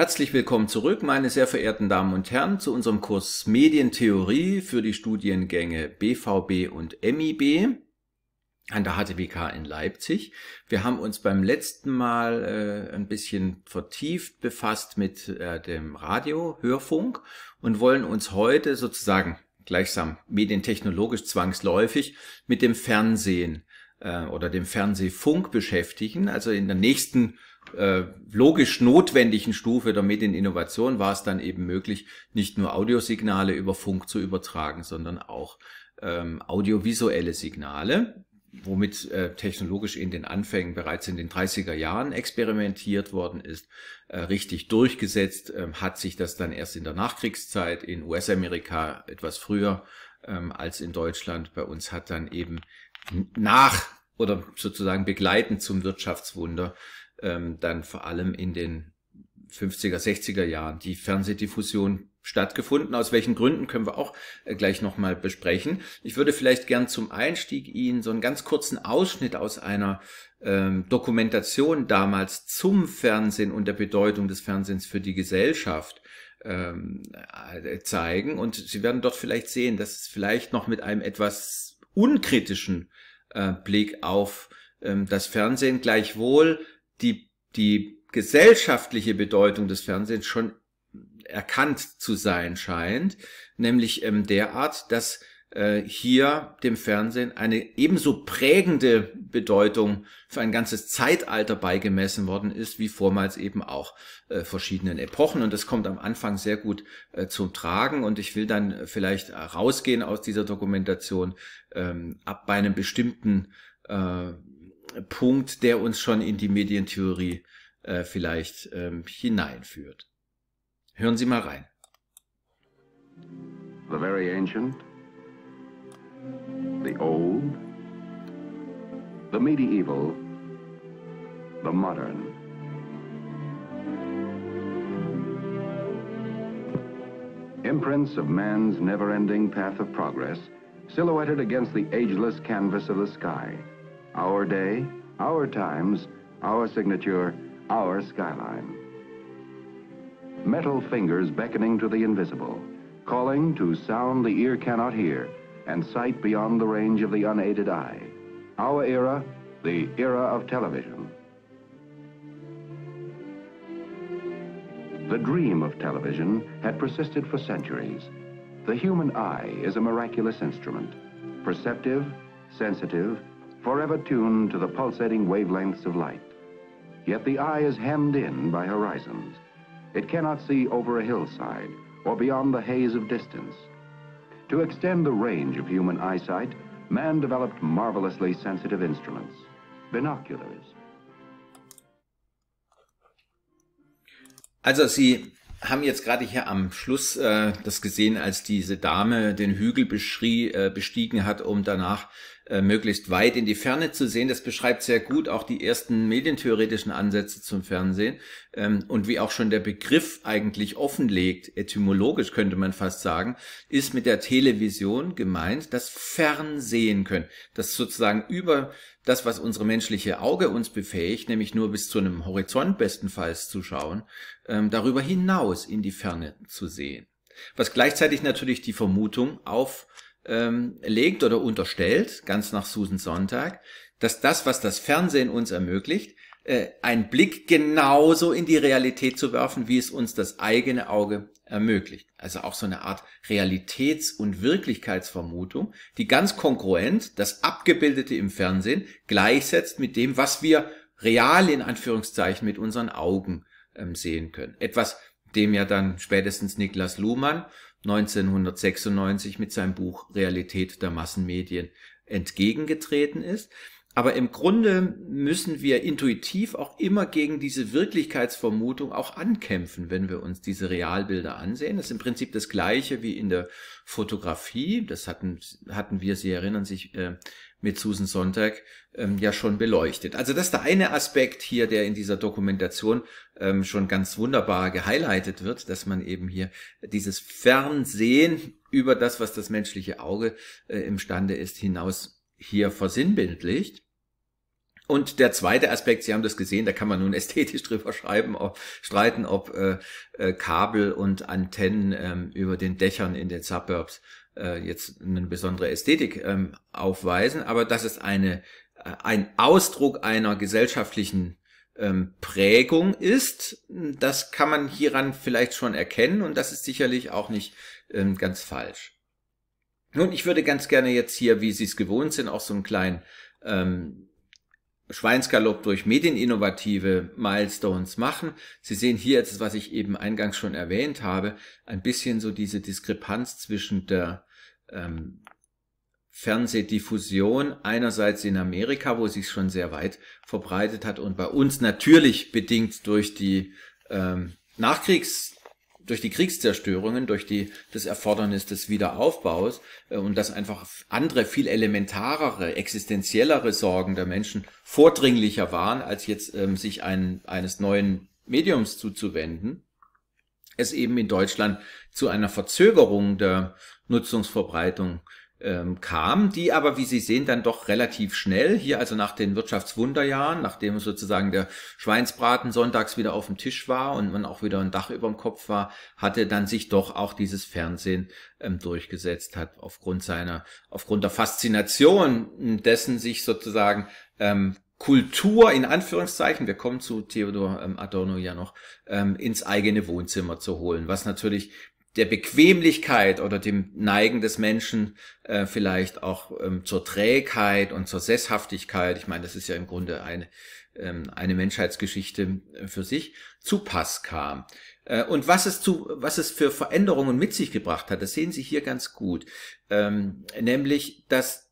Herzlich willkommen zurück, meine sehr verehrten Damen und Herren, zu unserem Kurs Medientheorie für die Studiengänge BVB und MIB an der HTWK in Leipzig. Wir haben uns beim letzten Mal äh, ein bisschen vertieft befasst mit äh, dem Radio, Hörfunk und wollen uns heute sozusagen gleichsam medientechnologisch zwangsläufig mit dem Fernsehen äh, oder dem Fernsehfunk beschäftigen, also in der nächsten äh, logisch notwendigen Stufe der Medieninnovation war es dann eben möglich, nicht nur Audiosignale über Funk zu übertragen, sondern auch ähm, audiovisuelle Signale, womit äh, technologisch in den Anfängen bereits in den 30er Jahren experimentiert worden ist, äh, richtig durchgesetzt, äh, hat sich das dann erst in der Nachkriegszeit in US-Amerika etwas früher ähm, als in Deutschland. Bei uns hat dann eben nach oder sozusagen begleitend zum Wirtschaftswunder ähm, dann vor allem in den 50er, 60er Jahren die Fernsehdiffusion stattgefunden. Aus welchen Gründen können wir auch äh, gleich nochmal besprechen. Ich würde vielleicht gern zum Einstieg Ihnen so einen ganz kurzen Ausschnitt aus einer ähm, Dokumentation damals zum Fernsehen und der Bedeutung des Fernsehens für die Gesellschaft ähm, äh, zeigen. Und Sie werden dort vielleicht sehen, dass es vielleicht noch mit einem etwas unkritischen äh, Blick auf ähm, das Fernsehen gleichwohl die, die gesellschaftliche Bedeutung des Fernsehens schon erkannt zu sein scheint, nämlich ähm, derart, dass äh, hier dem Fernsehen eine ebenso prägende Bedeutung für ein ganzes Zeitalter beigemessen worden ist, wie vormals eben auch äh, verschiedenen Epochen. Und das kommt am Anfang sehr gut äh, zum Tragen. Und ich will dann vielleicht äh, rausgehen aus dieser Dokumentation ähm, ab bei einem bestimmten äh, Punkt, der uns schon in die Medientheorie äh, vielleicht ähm, hineinführt. Hören Sie mal rein. The very ancient, the old, the medieval, the modern. Imprints of man's never-ending path of progress silhouetted against the ageless canvas of the sky. Our day, our times, our signature, our skyline. Metal fingers beckoning to the invisible, calling to sound the ear cannot hear and sight beyond the range of the unaided eye. Our era, the era of television. The dream of television had persisted for centuries. The human eye is a miraculous instrument, perceptive, sensitive, forever tuned to the pulsating wavelengths of light. Yet the eye is hemmed in by horizons. It cannot see over a hillside or beyond the haze of distance. To extend the range of human eyesight, man developed marvelously sensitive instruments, binoculars. Also Sie haben jetzt gerade hier am Schluss äh, das gesehen, als diese Dame den Hügel beschrie, äh, bestiegen hat, um danach Äh, möglichst weit in die Ferne zu sehen. Das beschreibt sehr gut auch die ersten medientheoretischen Ansätze zum Fernsehen ähm, und wie auch schon der Begriff eigentlich offenlegt, etymologisch könnte man fast sagen, ist mit der Television gemeint, das Fernsehen können, das sozusagen über das, was unsere menschliche Auge uns befähigt, nämlich nur bis zu einem Horizont bestenfalls zu schauen, ähm, darüber hinaus in die Ferne zu sehen. Was gleichzeitig natürlich die Vermutung auf ähm, legt oder unterstellt, ganz nach Susan Sonntag, dass das, was das Fernsehen uns ermöglicht, äh, einen Blick genauso in die Realität zu werfen, wie es uns das eigene Auge ermöglicht. Also auch so eine Art Realitäts- und Wirklichkeitsvermutung, die ganz konkurrent das Abgebildete im Fernsehen gleichsetzt mit dem, was wir real in Anführungszeichen mit unseren Augen ähm, sehen können. Etwas, dem ja dann spätestens Niklas Luhmann 1996 mit seinem Buch Realität der Massenmedien entgegengetreten ist. Aber im Grunde müssen wir intuitiv auch immer gegen diese Wirklichkeitsvermutung auch ankämpfen, wenn wir uns diese Realbilder ansehen. Das ist im Prinzip das Gleiche wie in der Fotografie. Das hatten, hatten wir, Sie erinnern sich, äh, mit Susan Sonntag ähm, ja schon beleuchtet. Also das ist der eine Aspekt hier, der in dieser Dokumentation ähm, schon ganz wunderbar gehighlightet wird, dass man eben hier dieses Fernsehen über das, was das menschliche Auge äh, imstande ist, hinaus hier versinnbildlicht. Und der zweite Aspekt, Sie haben das gesehen, da kann man nun ästhetisch drüber schreiben, ob, streiten, ob äh, äh, Kabel und Antennen äh, über den Dächern in den Suburbs äh, jetzt eine besondere Ästhetik ähm, aufweisen, aber dass es eine, äh, ein Ausdruck einer gesellschaftlichen ähm, Prägung ist. Das kann man hieran vielleicht schon erkennen und das ist sicherlich auch nicht ähm, ganz falsch. Nun, ich würde ganz gerne jetzt hier, wie Sie es gewohnt sind, auch so einen kleinen ähm, Schweinsgalopp durch medieninnovative Milestones machen. Sie sehen hier jetzt, was ich eben eingangs schon erwähnt habe, ein bisschen so diese Diskrepanz zwischen der ähm, Fernsehdiffusion einerseits in Amerika, wo es sich schon sehr weit verbreitet hat und bei uns natürlich bedingt durch die ähm, Nachkriegs durch die Kriegszerstörungen, durch die, das Erfordernis des Wiederaufbaus äh, und dass einfach andere, viel elementarere, existenziellere Sorgen der Menschen vordringlicher waren, als jetzt ähm, sich ein, eines neuen Mediums zuzuwenden, es eben in Deutschland zu einer Verzögerung der Nutzungsverbreitung ähm, kam, die aber, wie Sie sehen, dann doch relativ schnell, hier also nach den Wirtschaftswunderjahren, nachdem sozusagen der Schweinsbraten sonntags wieder auf dem Tisch war und man auch wieder ein Dach über dem Kopf war, hatte dann sich doch auch dieses Fernsehen ähm, durchgesetzt, hat aufgrund seiner, aufgrund der Faszination dessen sich sozusagen ähm, Kultur in Anführungszeichen, wir kommen zu Theodor ähm, Adorno ja noch, ähm, ins eigene Wohnzimmer zu holen, was natürlich der Bequemlichkeit oder dem Neigen des Menschen äh, vielleicht auch ähm, zur Trägheit und zur Sesshaftigkeit, ich meine, das ist ja im Grunde eine, ähm, eine Menschheitsgeschichte äh, für sich, zu Pass kam. Äh, und was es, zu, was es für Veränderungen mit sich gebracht hat, das sehen Sie hier ganz gut, ähm, nämlich dass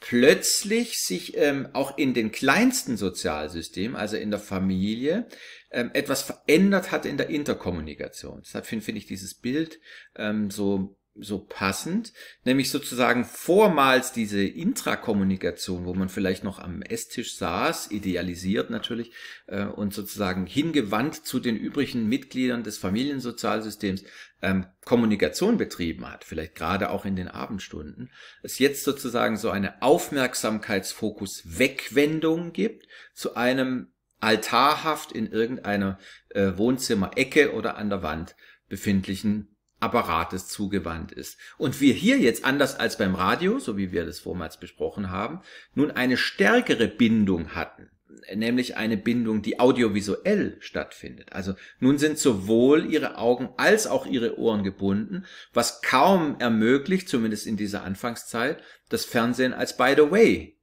plötzlich sich ähm, auch in den kleinsten Sozialsystemen, also in der Familie, ähm, etwas verändert hat in der Interkommunikation. Deshalb finde find ich dieses Bild ähm, so so passend, nämlich sozusagen vormals diese Intrakommunikation, wo man vielleicht noch am Esstisch saß, idealisiert natürlich, äh, und sozusagen hingewandt zu den übrigen Mitgliedern des Familiensozialsystems ähm, Kommunikation betrieben hat, vielleicht gerade auch in den Abendstunden, es jetzt sozusagen so eine Aufmerksamkeitsfokus-Wegwendung gibt zu einem altarhaft in irgendeiner äh, Wohnzimmerecke oder an der Wand befindlichen Apparates zugewandt ist. Und wir hier jetzt anders als beim Radio, so wie wir das vormals besprochen haben, nun eine stärkere Bindung hatten nämlich eine Bindung, die audiovisuell stattfindet. Also nun sind sowohl ihre Augen als auch ihre Ohren gebunden, was kaum ermöglicht, zumindest in dieser Anfangszeit, das Fernsehen als by the way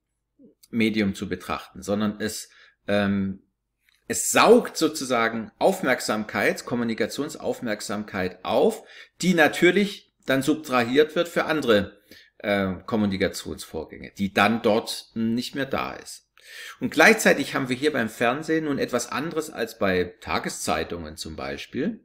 Medium zu betrachten, sondern es ähm, es saugt sozusagen Aufmerksamkeit, Kommunikationsaufmerksamkeit auf, die natürlich dann subtrahiert wird für andere äh, Kommunikationsvorgänge, die dann dort nicht mehr da ist. Und gleichzeitig haben wir hier beim Fernsehen nun etwas anderes als bei Tageszeitungen zum Beispiel,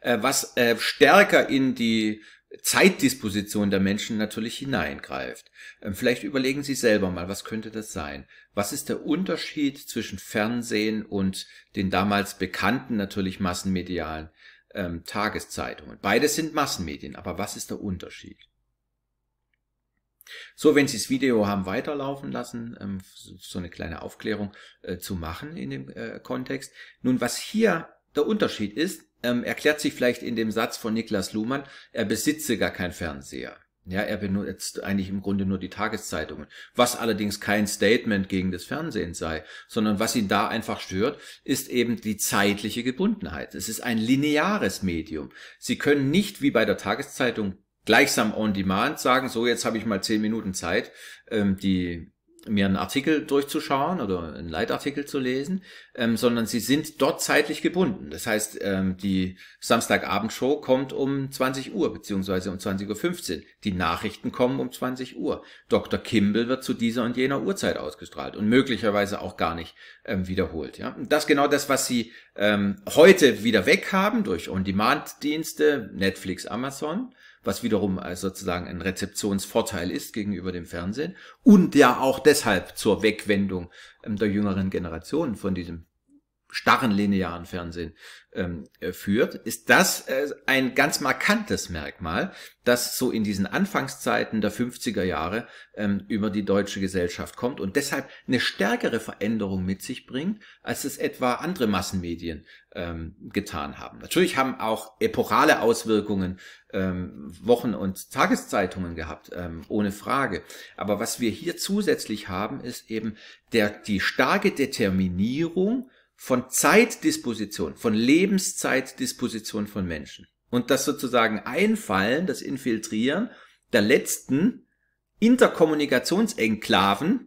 äh, was äh, stärker in die Zeitdisposition der Menschen natürlich hineingreift. Ähm, vielleicht überlegen Sie selber mal, was könnte das sein? Was ist der Unterschied zwischen Fernsehen und den damals bekannten, natürlich massenmedialen ähm, Tageszeitungen? Beides sind Massenmedien, aber was ist der Unterschied? So, wenn Sie das Video haben weiterlaufen lassen, ähm, so eine kleine Aufklärung äh, zu machen in dem äh, Kontext. Nun, was hier der Unterschied ist, ähm, erklärt sich vielleicht in dem Satz von Niklas Luhmann, er besitze gar keinen Fernseher. Ja, er benutzt eigentlich im Grunde nur die Tageszeitungen, was allerdings kein Statement gegen das Fernsehen sei, sondern was ihn da einfach stört, ist eben die zeitliche Gebundenheit. Es ist ein lineares Medium. Sie können nicht wie bei der Tageszeitung gleichsam on demand sagen, so jetzt habe ich mal zehn Minuten Zeit, ähm, die mir einen Artikel durchzuschauen oder einen Leitartikel zu lesen, ähm, sondern sie sind dort zeitlich gebunden. Das heißt, ähm, die Samstagabendshow kommt um 20 Uhr beziehungsweise um 20.15 Uhr. Die Nachrichten kommen um 20 Uhr. Dr. Kimball wird zu dieser und jener Uhrzeit ausgestrahlt und möglicherweise auch gar nicht ähm, wiederholt. Ja? Und das ist genau das, was sie ähm, heute wieder weghaben durch On-Demand-Dienste, Netflix, Amazon was wiederum sozusagen ein Rezeptionsvorteil ist gegenüber dem Fernsehen und ja auch deshalb zur Wegwendung ähm, der jüngeren Generationen von diesem starren linearen Fernsehen ähm, äh, führt, ist das äh, ein ganz markantes Merkmal, das so in diesen Anfangszeiten der 50er Jahre ähm, über die deutsche Gesellschaft kommt und deshalb eine stärkere Veränderung mit sich bringt, als es etwa andere Massenmedien ähm, getan haben. Natürlich haben auch epochale Auswirkungen Wochen- und Tageszeitungen gehabt, ohne Frage. Aber was wir hier zusätzlich haben, ist eben der, die starke Determinierung, von Zeitdisposition, von Lebenszeitdisposition von Menschen. Und das sozusagen Einfallen, das Infiltrieren der letzten Interkommunikationsenklaven,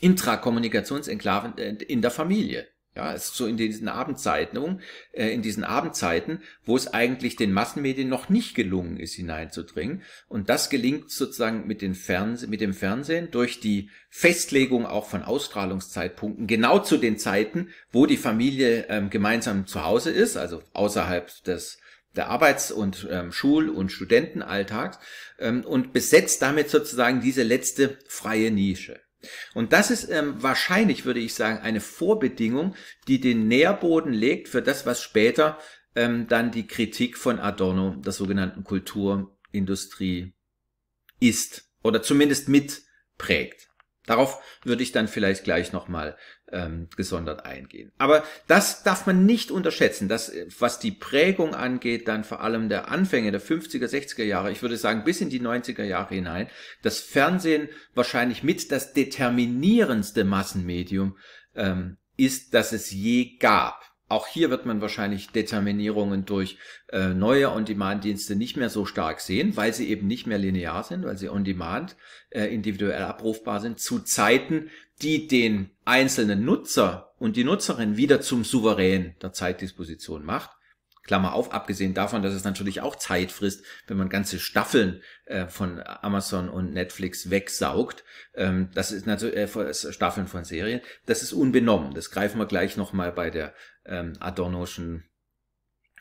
Intrakommunikationsenklaven äh, in der Familie. Ja, es ist so in diesen Abendzeiten, äh, in diesen Abendzeiten, wo es eigentlich den Massenmedien noch nicht gelungen ist, hineinzudringen. Und das gelingt sozusagen mit, den Fernseh mit dem Fernsehen durch die Festlegung auch von Ausstrahlungszeitpunkten, genau zu den Zeiten, wo die Familie ähm, gemeinsam zu Hause ist, also außerhalb des der Arbeits- und ähm, Schul- und Studentenalltags ähm, und besetzt damit sozusagen diese letzte freie Nische. Und das ist ähm, wahrscheinlich, würde ich sagen, eine Vorbedingung, die den Nährboden legt für das, was später ähm, dann die Kritik von Adorno, der sogenannten Kulturindustrie, ist oder zumindest mitprägt. Darauf würde ich dann vielleicht gleich nochmal ähm, gesondert eingehen. Aber das darf man nicht unterschätzen, dass äh, was die Prägung angeht, dann vor allem der Anfänge der 50er, 60er Jahre, ich würde sagen bis in die 90er Jahre hinein, das Fernsehen wahrscheinlich mit das determinierendste Massenmedium ähm, ist, dass es je gab. Auch hier wird man wahrscheinlich Determinierungen durch äh, neue On-Demand-Dienste nicht mehr so stark sehen, weil sie eben nicht mehr linear sind, weil sie On-Demand äh, individuell abrufbar sind, zu Zeiten, die den einzelnen Nutzer und die Nutzerin wieder zum Souverän der Zeitdisposition macht. Klammer auf, abgesehen davon, dass es natürlich auch Zeit frisst, wenn man ganze Staffeln äh, von Amazon und Netflix wegsaugt. Ähm, das ist natürlich äh, Staffeln von Serien. Das ist unbenommen. Das greifen wir gleich nochmal bei der ähm, Adornoschen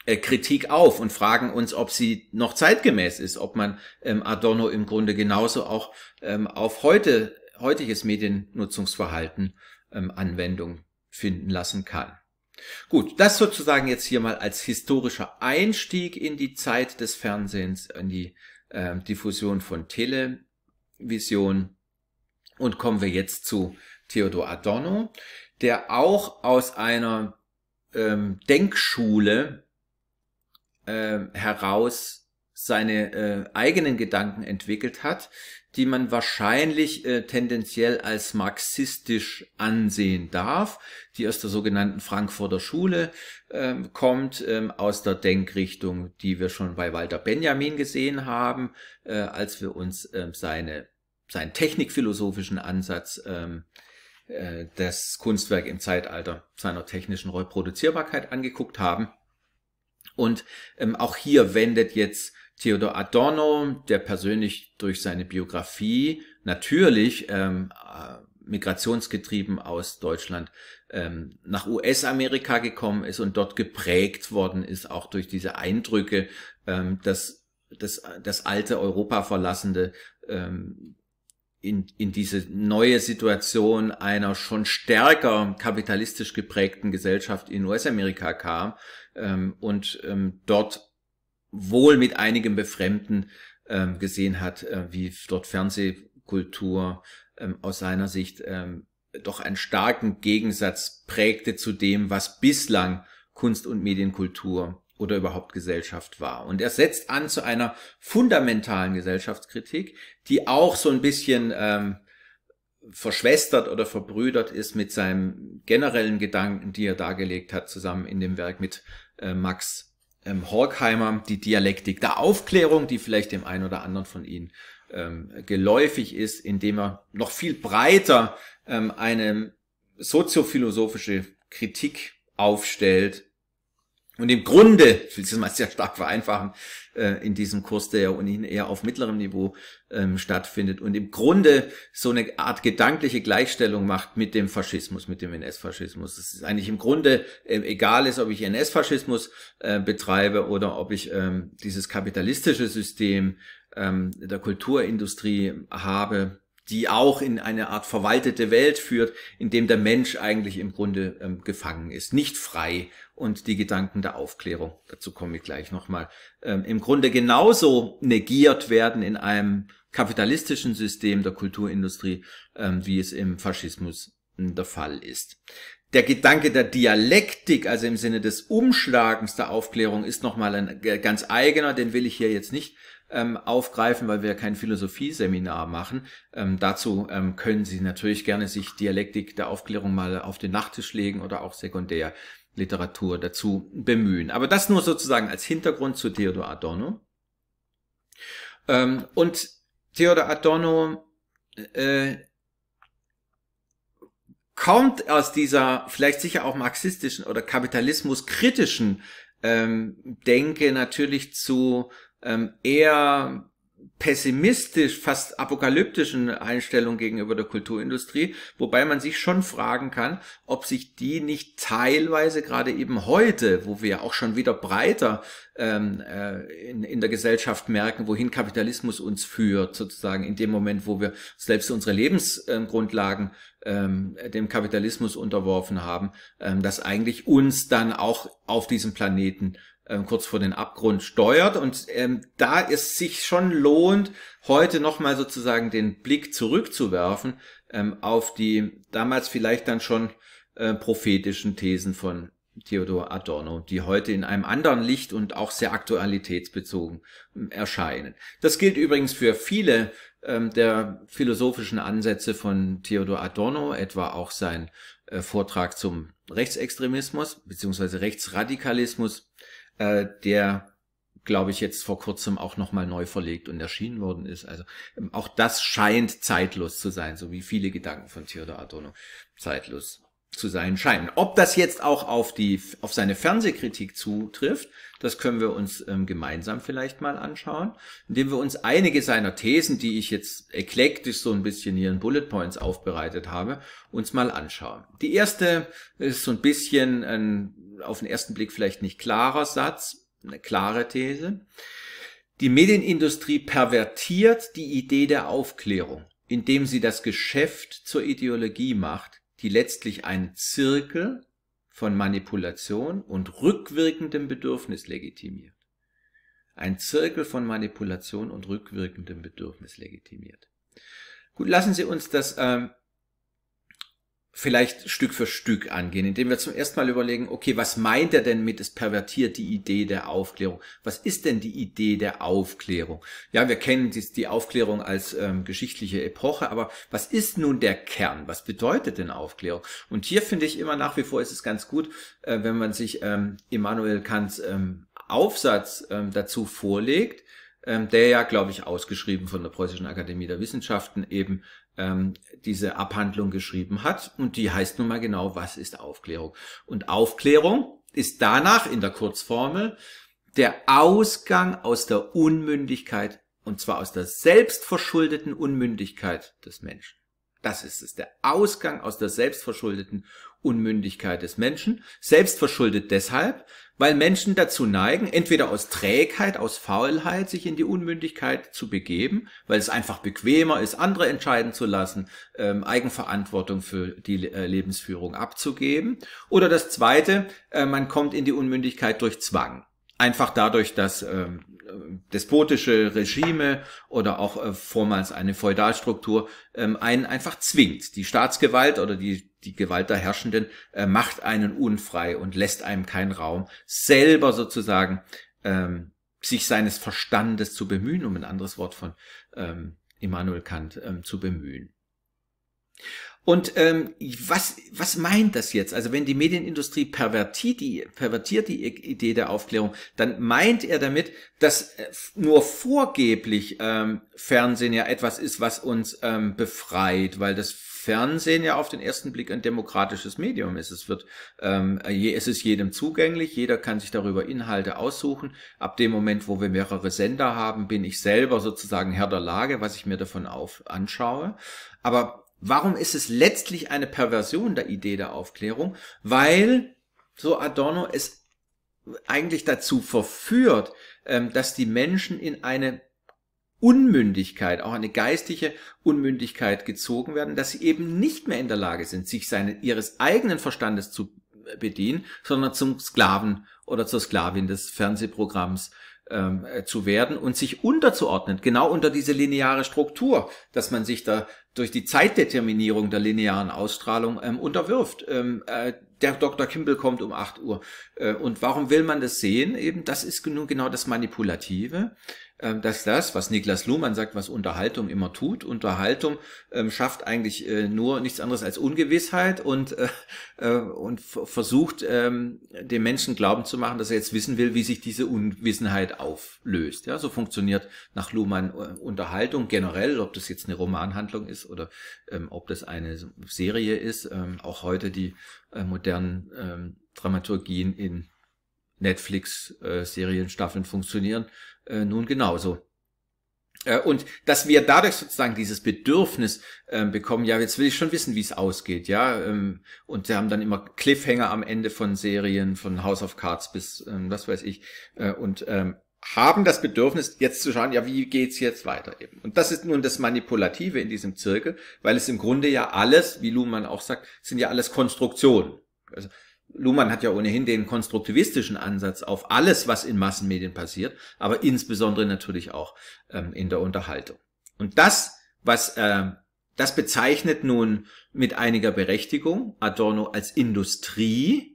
äh, Kritik auf und fragen uns, ob sie noch zeitgemäß ist, ob man ähm, Adorno im Grunde genauso auch ähm, auf heute, heutiges Mediennutzungsverhalten ähm, Anwendung finden lassen kann. Gut, das sozusagen jetzt hier mal als historischer Einstieg in die Zeit des Fernsehens, in die ähm, Diffusion von Television. Und kommen wir jetzt zu Theodor Adorno, der auch aus einer ähm, Denkschule äh, heraus seine äh, eigenen Gedanken entwickelt hat, die man wahrscheinlich äh, tendenziell als marxistisch ansehen darf, die aus der sogenannten Frankfurter Schule ähm, kommt, ähm, aus der Denkrichtung, die wir schon bei Walter Benjamin gesehen haben, äh, als wir uns ähm, seine, seinen technikphilosophischen Ansatz ähm, äh, das Kunstwerk im Zeitalter seiner technischen Reproduzierbarkeit angeguckt haben. Und ähm, auch hier wendet jetzt Theodor Adorno, der persönlich durch seine Biografie natürlich ähm, äh, migrationsgetrieben aus Deutschland ähm, nach US-Amerika gekommen ist und dort geprägt worden ist, auch durch diese Eindrücke, ähm, dass das, das alte Europa verlassende ähm, in, in diese neue Situation einer schon stärker kapitalistisch geprägten Gesellschaft in US-Amerika kam ähm, und ähm, dort wohl mit einigem Befremden ähm, gesehen hat, äh, wie dort Fernsehkultur ähm, aus seiner Sicht ähm, doch einen starken Gegensatz prägte zu dem, was bislang Kunst und Medienkultur oder überhaupt Gesellschaft war. Und er setzt an zu einer fundamentalen Gesellschaftskritik, die auch so ein bisschen ähm, verschwestert oder verbrüdert ist mit seinem generellen Gedanken, die er dargelegt hat, zusammen in dem Werk mit äh, Max ähm, Horkheimer, die Dialektik der Aufklärung, die vielleicht dem einen oder anderen von Ihnen ähm, geläufig ist, indem er noch viel breiter ähm, eine soziophilosophische Kritik aufstellt und im Grunde, ich will es mal sehr stark vereinfachen, äh, in diesem Kurs, der ja ohnehin eher auf mittlerem Niveau ähm, stattfindet und im Grunde so eine Art gedankliche Gleichstellung macht mit dem Faschismus, mit dem NS-Faschismus. Es ist eigentlich im Grunde äh, egal ist, ob ich NS-Faschismus äh, betreibe oder ob ich ähm, dieses kapitalistische System ähm, der Kulturindustrie habe, die auch in eine Art verwaltete Welt führt, in dem der Mensch eigentlich im Grunde ähm, gefangen ist, nicht frei und die Gedanken der Aufklärung, dazu komme ich gleich nochmal, ähm, im Grunde genauso negiert werden in einem kapitalistischen System der Kulturindustrie, ähm, wie es im Faschismus hm, der Fall ist. Der Gedanke der Dialektik, also im Sinne des Umschlagens der Aufklärung, ist nochmal ein äh, ganz eigener, den will ich hier jetzt nicht ähm, aufgreifen, weil wir kein Philosophieseminar machen. Ähm, dazu ähm, können Sie natürlich gerne sich Dialektik der Aufklärung mal auf den Nachttisch legen oder auch Sekundärliteratur dazu bemühen. Aber das nur sozusagen als Hintergrund zu Theodor Adorno. Ähm, und Theodor Adorno äh, kommt aus dieser vielleicht sicher auch marxistischen oder kapitalismuskritischen ähm, Denke natürlich zu ähm, eher pessimistisch, fast apokalyptischen Einstellung gegenüber der Kulturindustrie, wobei man sich schon fragen kann, ob sich die nicht teilweise gerade eben heute, wo wir auch schon wieder breiter ähm, äh, in, in der Gesellschaft merken, wohin Kapitalismus uns führt, sozusagen in dem Moment, wo wir selbst unsere Lebensgrundlagen ähm, dem Kapitalismus unterworfen haben, ähm, dass eigentlich uns dann auch auf diesem Planeten ähm, kurz vor den Abgrund steuert. Und ähm, da es sich schon lohnt, heute nochmal sozusagen den Blick zurückzuwerfen ähm, auf die damals vielleicht dann schon äh, prophetischen Thesen von Theodor Adorno, die heute in einem anderen Licht und auch sehr aktualitätsbezogen ähm, erscheinen. Das gilt übrigens für viele ähm, der philosophischen Ansätze von Theodor Adorno, etwa auch sein äh, Vortrag zum Rechtsextremismus bzw. Rechtsradikalismus, äh, der, glaube ich, jetzt vor kurzem auch nochmal neu verlegt und erschienen worden ist. Also ähm, auch das scheint zeitlos zu sein, so wie viele Gedanken von Theodor Adorno zeitlos zu sein scheinen. Ob das jetzt auch auf die auf seine Fernsehkritik zutrifft, das können wir uns ähm, gemeinsam vielleicht mal anschauen, indem wir uns einige seiner Thesen, die ich jetzt eklektisch so ein bisschen hier in Bullet Points aufbereitet habe, uns mal anschauen. Die erste ist so ein bisschen ein auf den ersten Blick vielleicht nicht klarer Satz, eine klare These. Die Medienindustrie pervertiert die Idee der Aufklärung, indem sie das Geschäft zur Ideologie macht die letztlich einen Zirkel von Manipulation und rückwirkendem Bedürfnis legitimiert. Ein Zirkel von Manipulation und rückwirkendem Bedürfnis legitimiert. Gut, lassen Sie uns das ähm, vielleicht Stück für Stück angehen, indem wir zum ersten Mal überlegen, okay, was meint er denn mit, es pervertiert die Idee der Aufklärung? Was ist denn die Idee der Aufklärung? Ja, wir kennen die, Aufklärung als ähm, geschichtliche Epoche, aber was ist nun der Kern? Was bedeutet denn Aufklärung? Und hier finde ich immer nach wie vor ist es ganz gut, äh, wenn man sich ähm, Immanuel Kants ähm, Aufsatz ähm, dazu vorlegt, ähm, der ja, glaube ich, ausgeschrieben von der Preußischen Akademie der Wissenschaften eben ähm, diese Abhandlung geschrieben hat. Und die heißt nun mal genau, was ist Aufklärung? Und Aufklärung ist danach in der Kurzformel der Ausgang aus der Unmündigkeit, und zwar aus der selbstverschuldeten Unmündigkeit des Menschen. Das ist es, der Ausgang aus der selbstverschuldeten Unmündigkeit des Menschen. Selbstverschuldet deshalb, weil Menschen dazu neigen, entweder aus Trägheit, aus Faulheit sich in die Unmündigkeit zu begeben, weil es einfach bequemer ist, andere entscheiden zu lassen, ähm, Eigenverantwortung für die äh, Lebensführung abzugeben. Oder das Zweite, äh, man kommt in die Unmündigkeit durch Zwang einfach dadurch, dass ähm, despotische Regime oder auch äh, vormals eine Feudalstruktur ähm, einen einfach zwingt. Die Staatsgewalt oder die, die Gewalt der Herrschenden äh, macht einen unfrei und lässt einem keinen Raum, selber sozusagen ähm, sich seines Verstandes zu bemühen, um ein anderes Wort von ähm, Immanuel Kant ähm, zu bemühen. Und ähm, was, was meint das jetzt? Also wenn die Medienindustrie pervertiert die, pervertiert die Idee der Aufklärung, dann meint er damit, dass äh, nur vorgeblich ähm, Fernsehen ja etwas ist, was uns ähm, befreit, weil das Fernsehen ja auf den ersten Blick ein demokratisches Medium ist. Es wird, ähm, es ist jedem zugänglich, jeder kann sich darüber Inhalte aussuchen. Ab dem Moment, wo wir mehrere Sender haben, bin ich selber sozusagen Herr der Lage, was ich mir davon auf anschaue. Aber Warum ist es letztlich eine Perversion der Idee der Aufklärung? Weil, so Adorno, es eigentlich dazu verführt, ähm, dass die Menschen in eine Unmündigkeit, auch eine geistige Unmündigkeit gezogen werden, dass sie eben nicht mehr in der Lage sind, sich seine, ihres eigenen Verstandes zu bedienen, sondern zum Sklaven oder zur Sklavin des Fernsehprogramms ähm, äh, zu werden und sich unterzuordnen, genau unter diese lineare Struktur, dass man sich da durch die Zeitdeterminierung der linearen Ausstrahlung ähm, unterwirft. Ähm, äh, der Dr. Kimball kommt um 8 Uhr. Äh, und warum will man das sehen? Eben, das ist nun genau das Manipulative. Ähm, dass das, was Niklas Luhmann sagt, was Unterhaltung immer tut, Unterhaltung ähm, schafft eigentlich äh, nur nichts anderes als Ungewissheit und, äh, äh und versucht, ähm, dem Menschen Glauben zu machen, dass er jetzt wissen will, wie sich diese Unwissenheit auflöst. Ja, so funktioniert nach Luhmann äh, Unterhaltung generell, ob das jetzt eine Romanhandlung ist oder ähm, ob das eine Serie ist, ähm, auch heute die äh, modernen ähm, Dramaturgien in Netflix-Serienstaffeln äh, funktionieren äh, nun genauso. Äh, und dass wir dadurch sozusagen dieses Bedürfnis äh, bekommen, ja, jetzt will ich schon wissen, wie es ausgeht, ja. Ähm, und wir haben dann immer Cliffhanger am Ende von Serien, von House of Cards bis ähm, was weiß ich. Äh, und ähm, haben das Bedürfnis, jetzt zu schauen, ja, wie geht's jetzt weiter eben. Und das ist nun das Manipulative in diesem Zirkel, weil es im Grunde ja alles, wie Luhmann auch sagt, sind ja alles Konstruktionen. Also Luhmann hat ja ohnehin den konstruktivistischen Ansatz auf alles, was in Massenmedien passiert, aber insbesondere natürlich auch ähm, in der Unterhaltung. Und das, was äh, das bezeichnet nun mit einiger Berechtigung Adorno als Industrie,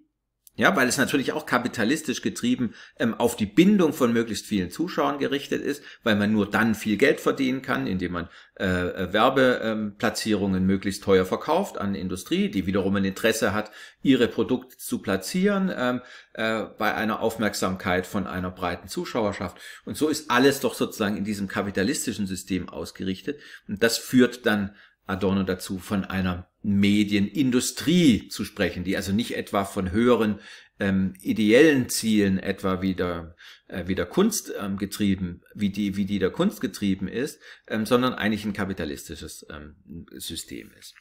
ja, weil es natürlich auch kapitalistisch getrieben ähm, auf die Bindung von möglichst vielen Zuschauern gerichtet ist, weil man nur dann viel Geld verdienen kann, indem man äh, äh, Werbeplatzierungen ähm, möglichst teuer verkauft an Industrie, die wiederum ein Interesse hat, ihre Produkte zu platzieren ähm, äh, bei einer Aufmerksamkeit von einer breiten Zuschauerschaft. Und so ist alles doch sozusagen in diesem kapitalistischen System ausgerichtet. Und das führt dann Adorno dazu, von einer Medienindustrie zu sprechen, die also nicht etwa von höheren ähm, ideellen Zielen etwa wieder äh, wieder Kunst ähm, getrieben, wie die wie die der Kunst getrieben ist, ähm, sondern eigentlich ein kapitalistisches ähm, System ist.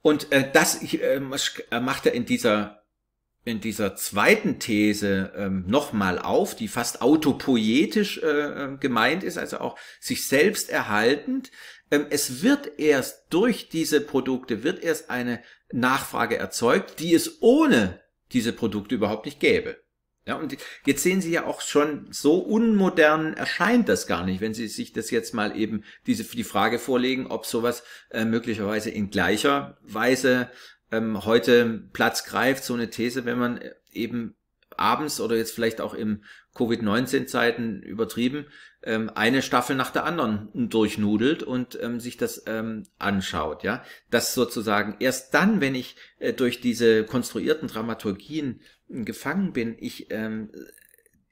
Und äh, das ich, äh, macht er in dieser in dieser zweiten These ähm, nochmal auf, die fast autopoetisch äh, ähm, gemeint ist, also auch sich selbst erhaltend. Ähm, es wird erst durch diese Produkte, wird erst eine Nachfrage erzeugt, die es ohne diese Produkte überhaupt nicht gäbe. Ja, und jetzt sehen Sie ja auch schon, so unmodern erscheint das gar nicht, wenn Sie sich das jetzt mal eben diese, die Frage vorlegen, ob sowas äh, möglicherweise in gleicher Weise ähm, heute Platz greift, so eine These, wenn man äh, eben abends oder jetzt vielleicht auch im Covid-19-Zeiten übertrieben, ähm, eine Staffel nach der anderen durchnudelt und ähm, sich das ähm, anschaut, ja. Das sozusagen erst dann, wenn ich äh, durch diese konstruierten Dramaturgien äh, gefangen bin, ich ähm,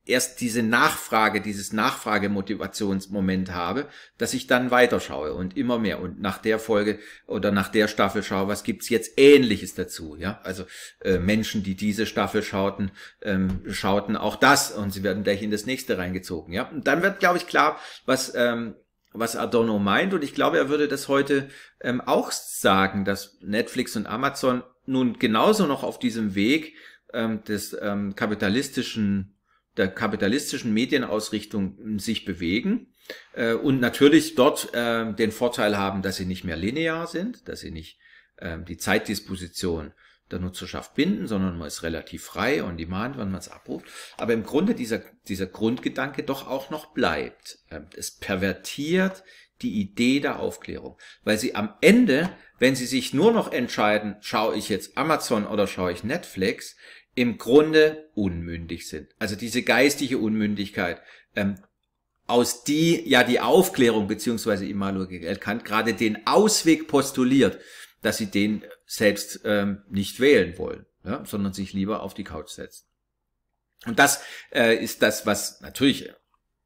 erst diese Nachfrage, dieses Nachfragemotivationsmoment habe, dass ich dann weiterschaue und immer mehr und nach der Folge oder nach der Staffel schaue, was gibt's jetzt Ähnliches dazu, ja? Also äh, Menschen, die diese Staffel schauten, ähm, schauten auch das und sie werden gleich in das nächste reingezogen, ja? Und dann wird, glaube ich, klar, was ähm, was Adorno meint und ich glaube, er würde das heute ähm, auch sagen, dass Netflix und Amazon nun genauso noch auf diesem Weg ähm, des ähm, kapitalistischen der kapitalistischen Medienausrichtung hm, sich bewegen äh, und natürlich dort äh, den Vorteil haben, dass sie nicht mehr linear sind, dass sie nicht äh, die Zeitdisposition der Nutzerschaft binden, sondern man ist relativ frei on demand, wann man es abruft. Aber im Grunde dieser, dieser Grundgedanke doch auch noch bleibt. Ähm, es pervertiert die Idee der Aufklärung, weil sie am Ende, wenn sie sich nur noch entscheiden, schaue ich jetzt Amazon oder schaue ich Netflix, im Grunde unmündig sind. Also diese geistige Unmündigkeit, ähm, aus die ja die Aufklärung beziehungsweise Immanuel Kant gerade den Ausweg postuliert, dass sie den selbst ähm, nicht wählen wollen, ja, sondern sich lieber auf die Couch setzen. Und das äh, ist das, was natürlich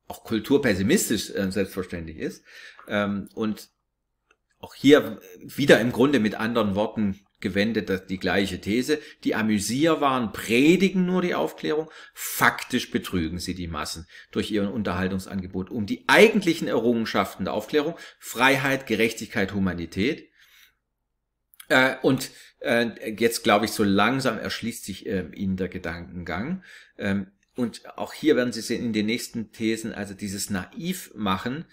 auch kulturpessimistisch äh, selbstverständlich ist ähm, und auch hier wieder im Grunde mit anderen Worten gewendet die gleiche These. Die Amüsier waren, predigen nur die Aufklärung, faktisch betrügen sie die Massen durch ihren Unterhaltungsangebot um die eigentlichen Errungenschaften der Aufklärung, Freiheit, Gerechtigkeit, Humanität. Äh, und äh, jetzt, glaube ich, so langsam erschließt sich äh, Ihnen der Gedankengang. Ähm, und auch hier werden Sie sehen in den nächsten Thesen, also dieses Naiv machen,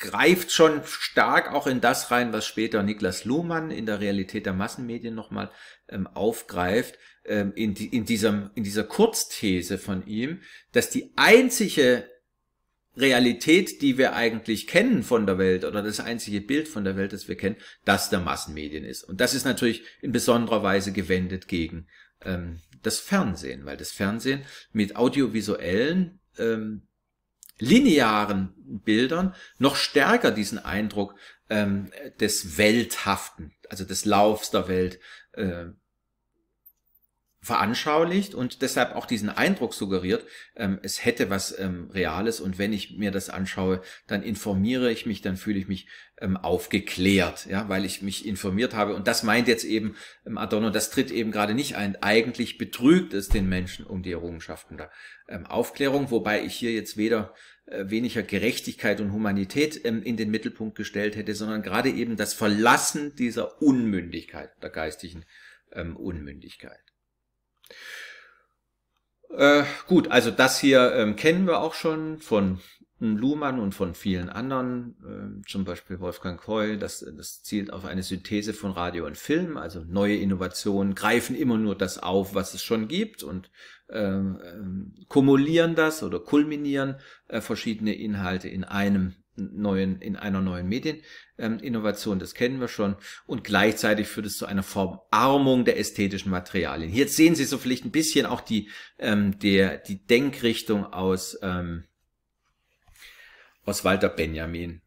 greift schon stark auch in das rein, was später Niklas Luhmann in der Realität der Massenmedien nochmal ähm, aufgreift, ähm, in, die, in, diesem, in dieser Kurzthese von ihm, dass die einzige Realität, die wir eigentlich kennen von der Welt oder das einzige Bild von der Welt, das wir kennen, das der Massenmedien ist. Und das ist natürlich in besonderer Weise gewendet gegen ähm, das Fernsehen, weil das Fernsehen mit audiovisuellen ähm, linearen Bildern noch stärker diesen Eindruck ähm, des Welthaften, also des Laufs der Welt äh, veranschaulicht und deshalb auch diesen Eindruck suggeriert, ähm, es hätte was ähm, Reales und wenn ich mir das anschaue, dann informiere ich mich, dann fühle ich mich ähm, aufgeklärt, ja, weil ich mich informiert habe. Und das meint jetzt eben ähm, Adorno, das tritt eben gerade nicht ein. Eigentlich betrügt es den Menschen um die Errungenschaften der ähm, Aufklärung, wobei ich hier jetzt weder äh, weniger Gerechtigkeit und Humanität ähm, in den Mittelpunkt gestellt hätte, sondern gerade eben das Verlassen dieser Unmündigkeit, der geistigen ähm, Unmündigkeit. Äh, gut, also das hier ähm, kennen wir auch schon von hm, Luhmann und von vielen anderen, äh, zum Beispiel Wolfgang Keul, das, das zielt auf eine Synthese von Radio und Film, also neue Innovationen greifen immer nur das auf, was es schon gibt und ähm, ähm kumulieren das oder kulminieren äh, verschiedene Inhalte in einem neuen, in einer neuen Medieninnovation, das kennen wir schon, und gleichzeitig führt es zu einer Verarmung der ästhetischen Materialien. Jetzt sehen Sie so vielleicht ein bisschen auch die, ähm, der, die Denkrichtung aus, ähm, aus Walter Benjamin,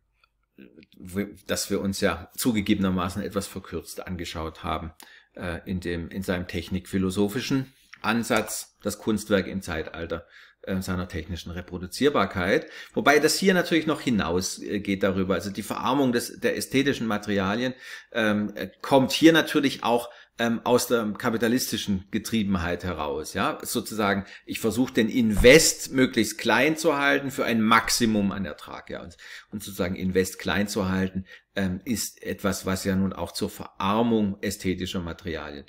dass wir uns ja zugegebenermaßen etwas verkürzt angeschaut haben äh, in, dem, in seinem technikphilosophischen Ansatz, das Kunstwerk im Zeitalter äh, seiner technischen Reproduzierbarkeit. Wobei das hier natürlich noch hinausgeht äh, darüber. Also die Verarmung des, der ästhetischen Materialien ähm, äh, kommt hier natürlich auch ähm, aus der kapitalistischen Getriebenheit heraus. Ja, sozusagen, ich versuche den Invest möglichst klein zu halten für ein Maximum an Ertrag. Ja, und, und sozusagen Invest klein zu halten ähm, ist etwas, was ja nun auch zur Verarmung ästhetischer Materialien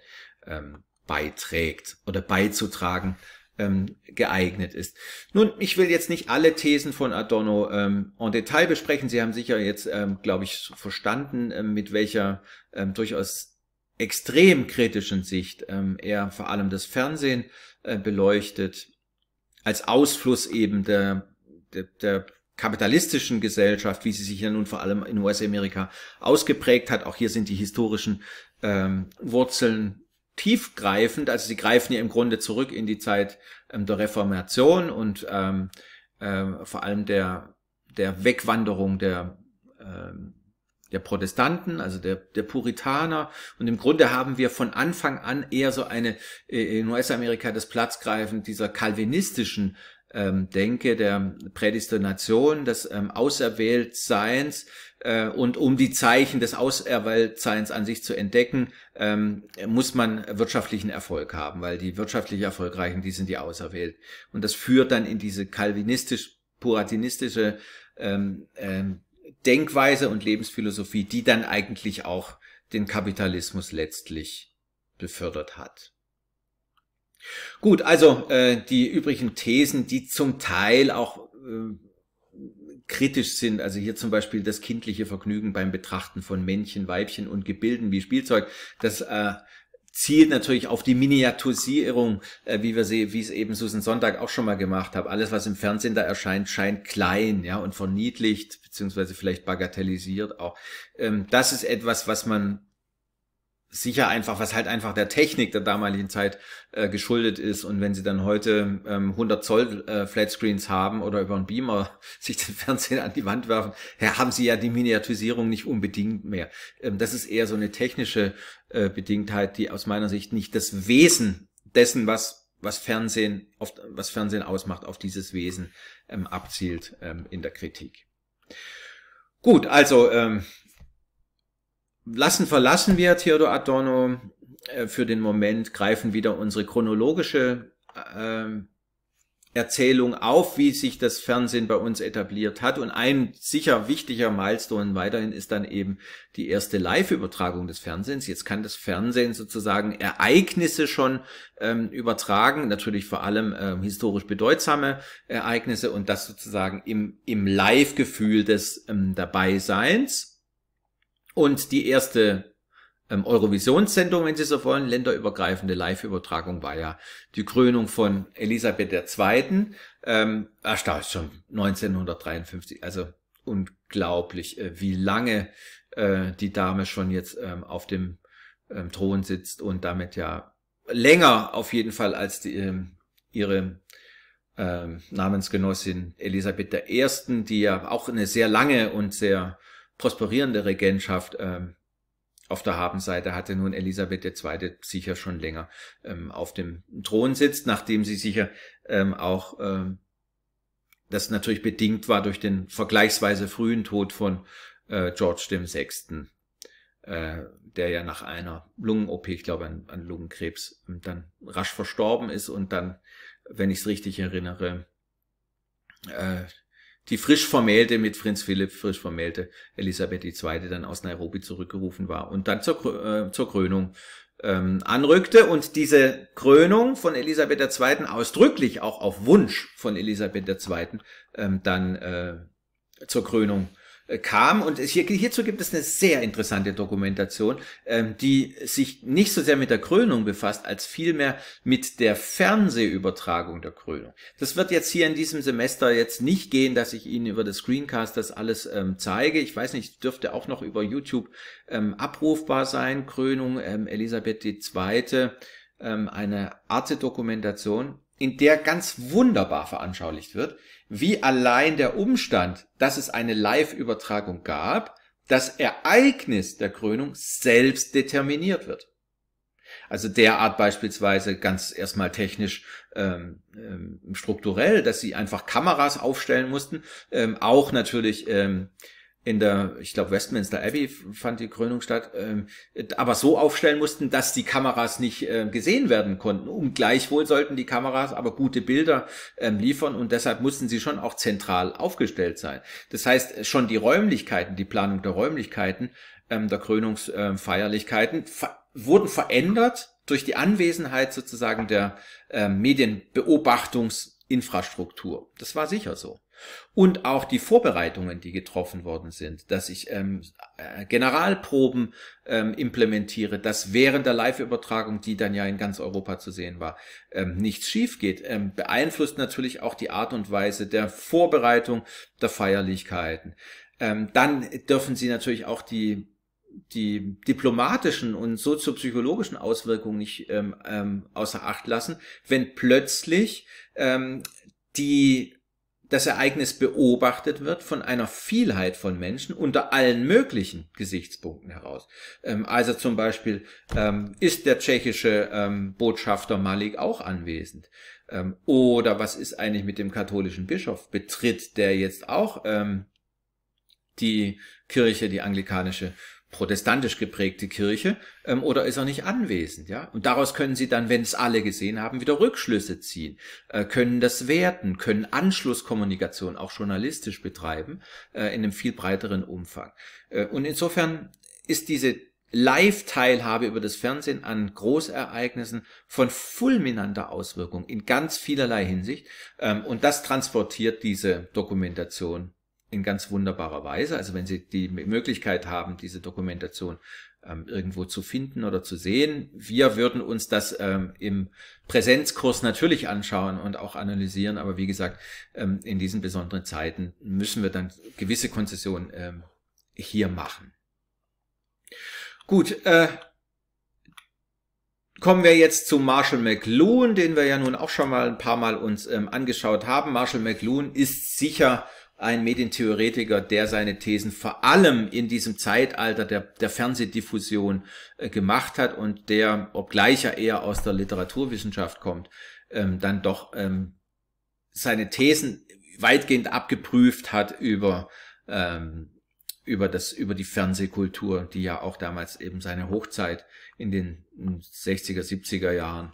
ähm, beiträgt oder beizutragen ähm, geeignet ist. Nun, ich will jetzt nicht alle Thesen von Adorno ähm, en Detail besprechen. Sie haben sicher jetzt, ähm, glaube ich, verstanden, ähm, mit welcher ähm, durchaus extrem kritischen Sicht ähm, er vor allem das Fernsehen äh, beleuchtet, als Ausfluss eben der, der, der kapitalistischen Gesellschaft, wie sie sich ja nun vor allem in US-Amerika ausgeprägt hat. Auch hier sind die historischen ähm, Wurzeln tiefgreifend, also sie greifen ja im Grunde zurück in die Zeit ähm, der Reformation und ähm, äh, vor allem der, der Wegwanderung der, ähm, der Protestanten, also der, der Puritaner. Und im Grunde haben wir von Anfang an eher so eine äh, in US-Amerika das Platzgreifen dieser kalvinistischen ähm, denke, der Prädestination, des ähm, Auserwähltseins äh, und um die Zeichen des Auserwähltseins an sich zu entdecken, ähm, muss man wirtschaftlichen Erfolg haben, weil die wirtschaftlich Erfolgreichen, die sind die Auserwählt. Und das führt dann in diese kalvinistisch-puratinistische ähm, ähm, Denkweise und Lebensphilosophie, die dann eigentlich auch den Kapitalismus letztlich befördert hat. Gut, also äh, die übrigen Thesen, die zum Teil auch äh, kritisch sind, also hier zum Beispiel das kindliche Vergnügen beim Betrachten von Männchen, Weibchen und Gebilden wie Spielzeug, das äh, zielt natürlich auf die Miniaturisierung, äh, wie wir sie, wie es eben Susan Sonntag auch schon mal gemacht hat. Alles, was im Fernsehen da erscheint, scheint klein, ja, und verniedlicht, beziehungsweise vielleicht bagatellisiert auch. Ähm, das ist etwas, was man sicher einfach, was halt einfach der Technik der damaligen Zeit äh, geschuldet ist. Und wenn sie dann heute ähm, 100 Zoll äh, Flatscreens haben oder über einen Beamer sich den Fernseher an die Wand werfen, ja, haben sie ja die Miniaturisierung nicht unbedingt mehr. Ähm, das ist eher so eine technische äh, Bedingtheit, die aus meiner Sicht nicht das Wesen dessen, was was Fernsehen, auf, was Fernsehen ausmacht, auf dieses Wesen ähm, abzielt ähm, in der Kritik. Gut, also ähm, lassen verlassen wir Theodor Adorno äh, für den Moment, greifen wieder unsere chronologische äh, Erzählung auf, wie sich das Fernsehen bei uns etabliert hat. Und ein sicher wichtiger Milestone weiterhin ist dann eben die erste Live-Übertragung des Fernsehens. Jetzt kann das Fernsehen sozusagen Ereignisse schon ähm, übertragen, natürlich vor allem ähm, historisch bedeutsame äh, Ereignisse und das sozusagen im, im Live-Gefühl des ähm, Dabeiseins. Und die erste ähm, Eurovisionssendung, wenn Sie so wollen, länderübergreifende Live-Übertragung war ja die Krönung von Elisabeth II. Ähm, ach, da ist schon 1953, also unglaublich, äh, wie lange äh, die Dame schon jetzt ähm, auf dem ähm, Thron sitzt und damit ja länger auf jeden Fall als die, ähm, ihre ähm, Namensgenossin Elisabeth I., die ja auch eine sehr lange und sehr prosperierende Regentschaft ähm, auf der Habenseite hatte nun Elisabeth II. sicher schon länger ähm, auf dem Thron sitzt, nachdem sie sicher ähm, auch ähm, das natürlich bedingt war durch den vergleichsweise frühen Tod von äh, George VI., äh, der ja nach einer Lungen-OP, ich glaube an, an Lungenkrebs, ähm, dann rasch verstorben ist und dann, wenn ich es richtig erinnere, äh, die frisch vermählte mit Prinz Philipp, frisch vermählte Elisabeth II. dann aus Nairobi zurückgerufen war und dann zur, äh, zur Krönung ähm, anrückte. Und diese Krönung von Elisabeth II. ausdrücklich auch auf Wunsch von Elisabeth II. Ähm, dann äh, zur Krönung äh, kam. Und hier, hierzu gibt es eine sehr interessante Dokumentation, ähm, die sich nicht so sehr mit der Krönung befasst, als vielmehr mit der Fernsehübertragung der Krönung. Das wird jetzt hier in diesem Semester jetzt nicht gehen, dass ich Ihnen über das Screencast das alles ähm, zeige. Ich weiß nicht, dürfte auch noch über YouTube ähm, abrufbar sein. Krönung ähm, Elisabeth II. Ähm, eine Arte-Dokumentation in der ganz wunderbar veranschaulicht wird, wie allein der Umstand, dass es eine Live-Übertragung gab, das Ereignis der Krönung selbst determiniert wird. Also derart beispielsweise ganz erstmal technisch ähm, ähm, strukturell, dass sie einfach Kameras aufstellen mussten, ähm, auch natürlich ähm, in der, ich glaube, Westminster Abbey fand die Krönung statt, ähm, aber so aufstellen mussten, dass die Kameras nicht äh, gesehen werden konnten. Um gleichwohl sollten die Kameras aber gute Bilder ähm, liefern und deshalb mussten sie schon auch zentral aufgestellt sein. Das heißt, schon die Räumlichkeiten, die Planung der Räumlichkeiten ähm, der Krönungsfeierlichkeiten ähm, ver wurden verändert durch die Anwesenheit sozusagen der äh, Medienbeobachtungsinfrastruktur. Das war sicher so. Und auch die Vorbereitungen, die getroffen worden sind, dass ich ähm, äh, Generalproben ähm, implementiere, dass während der Live-Übertragung, die dann ja in ganz Europa zu sehen war, ähm, nichts schief geht, ähm, beeinflusst natürlich auch die Art und Weise der Vorbereitung der Feierlichkeiten. Ähm, dann dürfen Sie natürlich auch die die diplomatischen und soziopsychologischen Auswirkungen nicht ähm, ähm, außer Acht lassen, wenn plötzlich ähm, die das Ereignis beobachtet wird von einer Vielheit von Menschen unter allen möglichen Gesichtspunkten heraus. Ähm, also zum Beispiel ähm, ist der tschechische ähm, Botschafter Malik auch anwesend. Ähm, oder was ist eigentlich mit dem katholischen Bischof? Betritt der jetzt auch ähm, die Kirche, die anglikanische, protestantisch geprägte Kirche ähm, oder ist er nicht anwesend, ja? Und daraus können Sie dann, wenn es alle gesehen haben, wieder Rückschlüsse ziehen, äh, können das werten, können Anschlusskommunikation auch journalistisch betreiben äh, in einem viel breiteren Umfang. Äh, und insofern ist diese Live-Teilhabe über das Fernsehen an Großereignissen von fulminanter Auswirkung in ganz vielerlei Hinsicht. Ähm, und das transportiert diese Dokumentation in ganz wunderbarer Weise. Also wenn Sie die Möglichkeit haben, diese Dokumentation ähm, irgendwo zu finden oder zu sehen. Wir würden uns das ähm, im Präsenzkurs natürlich anschauen und auch analysieren, aber wie gesagt, ähm, in diesen besonderen Zeiten müssen wir dann gewisse Konzessionen ähm, hier machen. Gut, äh, Kommen wir jetzt zu Marshall McLuhan, den wir ja nun auch schon mal ein paar Mal uns ähm, angeschaut haben. Marshall McLuhan ist sicher ein Medientheoretiker, der seine Thesen vor allem in diesem Zeitalter der, der Fernsehdiffusion äh, gemacht hat und der, obgleich er eher aus der Literaturwissenschaft kommt, ähm, dann doch ähm, seine Thesen weitgehend abgeprüft hat über, ähm, über, das, über die Fernsehkultur, die ja auch damals eben seine Hochzeit in den 60er, hm, 70er Jahren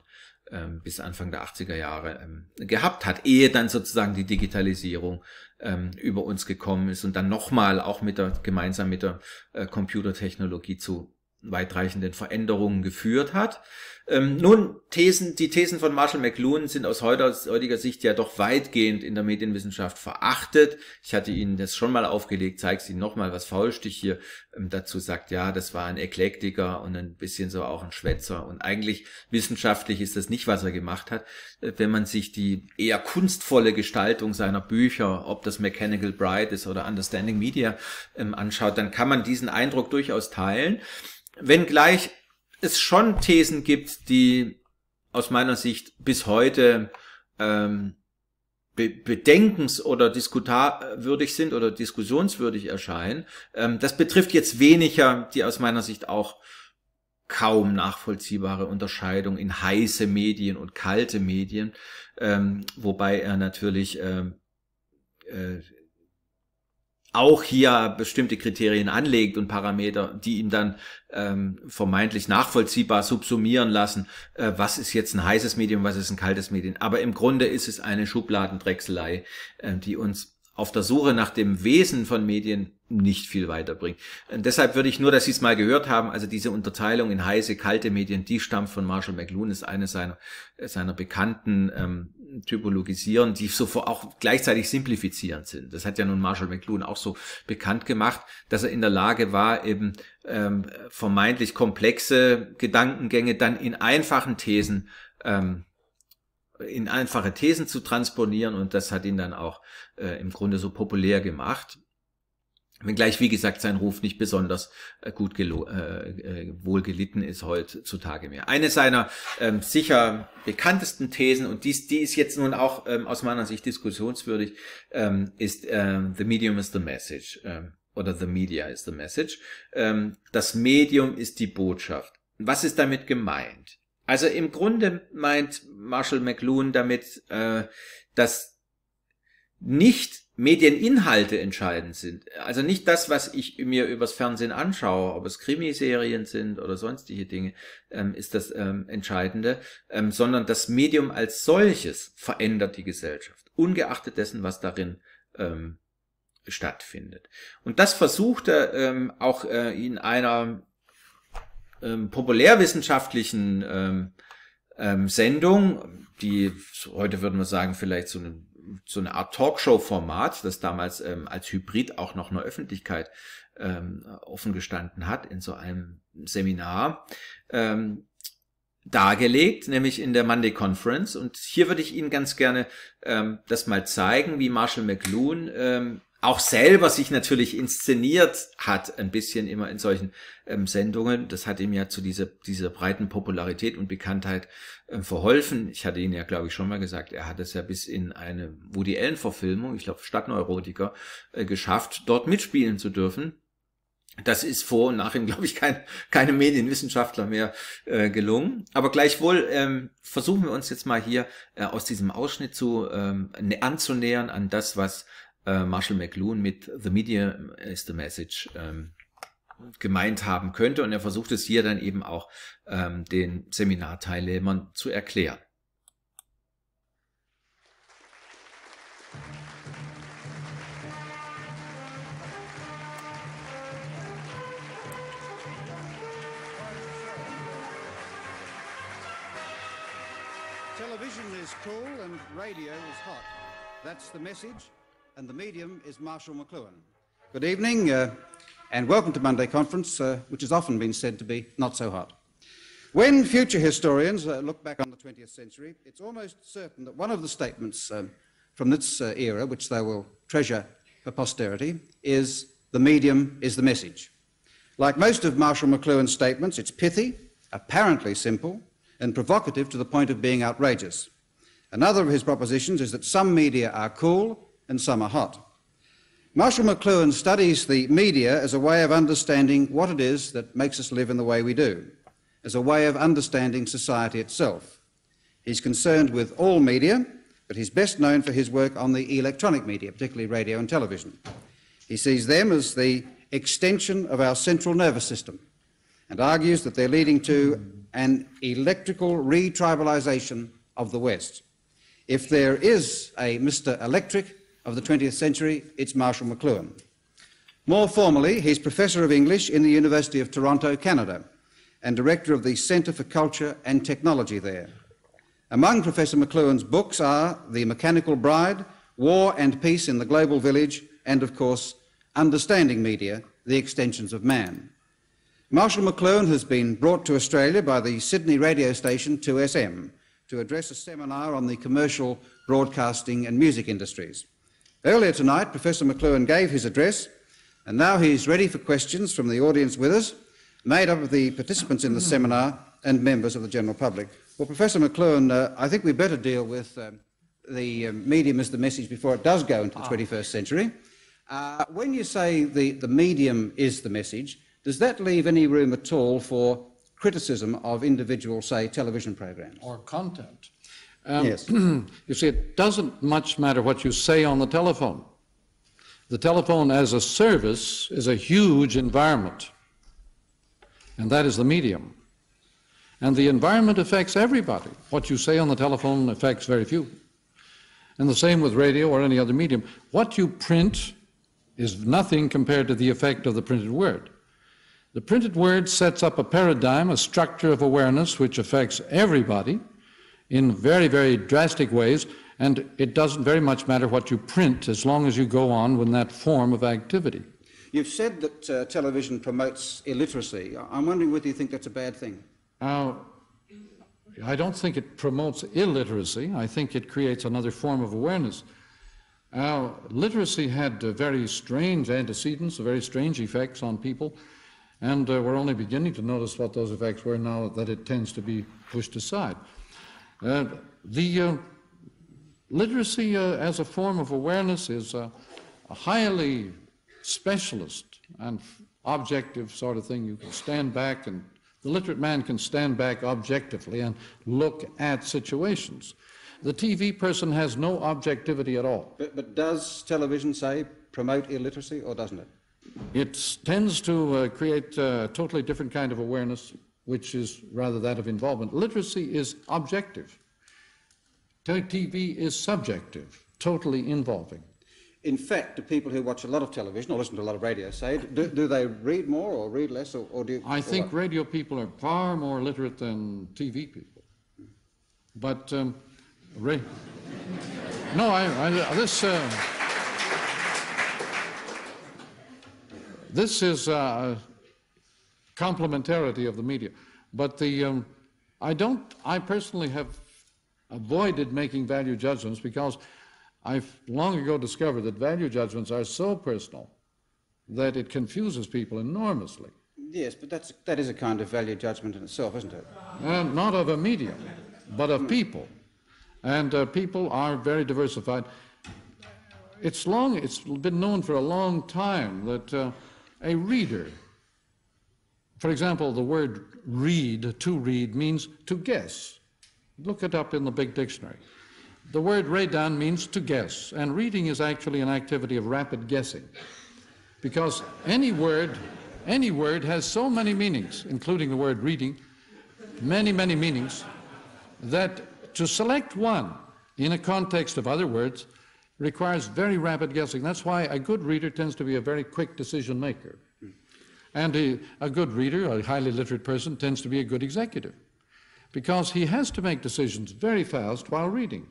ähm, bis Anfang der 80er Jahre ähm, gehabt hat, ehe dann sozusagen die Digitalisierung ähm, über uns gekommen ist und dann nochmal auch mit der gemeinsam mit der äh, Computertechnologie zu weitreichenden Veränderungen geführt hat. Ähm, nun, Thesen, die Thesen von Marshall McLuhan sind aus heutiger Sicht ja doch weitgehend in der Medienwissenschaft verachtet. Ich hatte Ihnen das schon mal aufgelegt, zeige es Ihnen nochmal, was Faulstich hier ähm, dazu sagt. Ja, das war ein Eklektiker und ein bisschen so auch ein Schwätzer. Und eigentlich wissenschaftlich ist das nicht, was er gemacht hat. Äh, wenn man sich die eher kunstvolle Gestaltung seiner Bücher, ob das Mechanical Bride ist oder Understanding Media, ähm, anschaut, dann kann man diesen Eindruck durchaus teilen. Wenngleich es schon Thesen gibt, die aus meiner Sicht bis heute ähm, be bedenkens- oder diskutierwürdig sind oder diskussionswürdig erscheinen. Ähm, das betrifft jetzt weniger die aus meiner Sicht auch kaum nachvollziehbare Unterscheidung in heiße Medien und kalte Medien, ähm, wobei er natürlich ähm, äh, auch hier bestimmte Kriterien anlegt und Parameter, die ihm dann ähm, vermeintlich nachvollziehbar subsumieren lassen, äh, was ist jetzt ein heißes Medium, was ist ein kaltes Medium. Aber im Grunde ist es eine Schubladendrechselei, äh, die uns auf der Suche nach dem Wesen von Medien nicht viel weiterbringt. Und äh, deshalb würde ich nur, dass Sie es mal gehört haben, also diese Unterteilung in heiße, kalte Medien, die stammt von Marshall McLuhan, ist eine seiner, seiner bekannten ähm, typologisieren, die so auch gleichzeitig simplifizierend sind. Das hat ja nun Marshall McLuhan auch so bekannt gemacht, dass er in der Lage war, eben ähm, vermeintlich komplexe Gedankengänge dann in einfachen Thesen ähm, in einfache Thesen zu transponieren und das hat ihn dann auch äh, im Grunde so populär gemacht. Wenngleich, wie gesagt, sein Ruf nicht besonders äh, gut gelo äh, äh wohl gelitten ist heutzutage mehr. Eine seiner ähm, sicher bekanntesten Thesen, und dies, die ist jetzt nun auch ähm, aus meiner Sicht diskussionswürdig, ähm, ist ähm, The Medium is the Message ähm, oder The Media is the Message. Ähm, das Medium ist die Botschaft. Was ist damit gemeint? Also im Grunde meint Marshall McLuhan damit, äh, dass nicht Medieninhalte entscheidend sind. Also nicht das, was ich mir übers Fernsehen anschaue, ob es Krimiserien sind oder sonstige Dinge, ähm, ist das ähm, Entscheidende, ähm, sondern das Medium als solches verändert die Gesellschaft, ungeachtet dessen, was darin ähm, stattfindet. Und das versuchte er ähm, auch äh, in einer ähm, populärwissenschaftlichen Sendung, die heute würden wir sagen, vielleicht so eine so eine Art Talkshow-Format, das damals ähm, als Hybrid auch noch eine Öffentlichkeit ähm, offen gestanden hat, in so einem Seminar ähm, dargelegt, nämlich in der Monday Conference. Und hier würde ich Ihnen ganz gerne ähm, das mal zeigen, wie Marshall McLuhan ähm, auch selber sich natürlich inszeniert hat, ein bisschen immer in solchen ähm, Sendungen. Das hat ihm ja zu dieser, dieser breiten Popularität und Bekanntheit ähm, verholfen. Ich hatte ihn ja, glaube ich, schon mal gesagt, er hat es ja bis in eine Woody Allen-Verfilmung, ich glaube Stadtneurotiker, äh, geschafft, dort mitspielen zu dürfen. Das ist vor und nach ihm, glaube ich, kein, keine Medienwissenschaftler mehr äh, gelungen. Aber gleichwohl ähm, versuchen wir uns jetzt mal hier äh, aus diesem Ausschnitt zu ähm, ne-, anzunähern an das, was äh, Marshall McLuhan mit The Media is the Message ähm, gemeint haben könnte. Und er versucht es hier dann eben auch ähm, den Seminarteilnehmern zu erklären. Television is cool and radio is hot. That's the message and the medium is Marshall McLuhan. Good evening uh, and welcome to Monday Conference, uh, which has often been said to be not so hot. When future historians uh, look back on the 20th century, it's almost certain that one of the statements um, from this uh, era, which they will treasure for posterity, is the medium is the message. Like most of Marshall McLuhan's statements, it's pithy, apparently simple, and provocative to the point of being outrageous. Another of his propositions is that some media are cool and some are hot. Marshall McLuhan studies the media as a way of understanding what it is that makes us live in the way we do, as a way of understanding society itself. He's concerned with all media, but he's best known for his work on the electronic media, particularly radio and television. He sees them as the extension of our central nervous system and argues that they're leading to an electrical retribalization of the West. If there is a Mr. Electric, of the 20th century, it's Marshall McLuhan. More formally, he's Professor of English in the University of Toronto, Canada, and Director of the Centre for Culture and Technology there. Among Professor McLuhan's books are The Mechanical Bride, War and Peace in the Global Village, and of course, Understanding Media, The Extensions of Man. Marshall McLuhan has been brought to Australia by the Sydney radio station 2SM to address a seminar on the commercial broadcasting and music industries. Earlier tonight, Professor McLuhan gave his address, and now he's ready for questions from the audience with us, made up of the participants in the hmm. seminar and members of the general public. Well, Professor McLuhan, uh, I think we better deal with um, the uh, medium as the message before it does go into the ah. 21st century. Uh, when you say the, the medium is the message, does that leave any room at all for criticism of individual, say, television programs? Or content. Um, yes. you see, it doesn't much matter what you say on the telephone. The telephone as a service is a huge environment, and that is the medium. And the environment affects everybody. What you say on the telephone affects very few. And the same with radio or any other medium. What you print is nothing compared to the effect of the printed word. The printed word sets up a paradigm, a structure of awareness which affects everybody in very, very drastic ways, and it doesn't very much matter what you print as long as you go on with that form of activity. You've said that uh, television promotes illiteracy. I'm wondering whether you think that's a bad thing. Uh, I don't think it promotes illiteracy. I think it creates another form of awareness. Uh, literacy had uh, very strange antecedents, very strange effects on people, and uh, we're only beginning to notice what those effects were now that it tends to be pushed aside. Uh, the uh, literacy uh, as a form of awareness is a highly specialist and objective sort of thing. You can stand back and the literate man can stand back objectively and look at situations. The TV person has no objectivity at all. But, but does television, say, promote illiteracy or doesn't it? It tends to uh, create a totally different kind of awareness which is rather that of involvement. Literacy is objective. TV is subjective, totally involving. In fact, do people who watch a lot of television or listen to a lot of radio say, do, do they read more or read less? Or, or do I think what? radio people are far more literate than TV people. But, um, ra- no, I, I this. Uh, this is uh, complementarity of the media. But the, um, I don't, I personally have avoided making value judgments because I've long ago discovered that value judgments are so personal that it confuses people enormously. Yes, but that's, that is a kind of value judgment in itself, isn't it? And not of a medium, but of people. And uh, people are very diversified. It's, long, it's been known for a long time that uh, a reader for example, the word read, to read, means to guess. Look it up in the big dictionary. The word redan means to guess, and reading is actually an activity of rapid guessing. Because any word, any word has so many meanings, including the word reading, many, many meanings, that to select one in a context of other words requires very rapid guessing. That's why a good reader tends to be a very quick decision maker. And a, a good reader, a highly literate person, tends to be a good executive because he has to make decisions very fast while reading.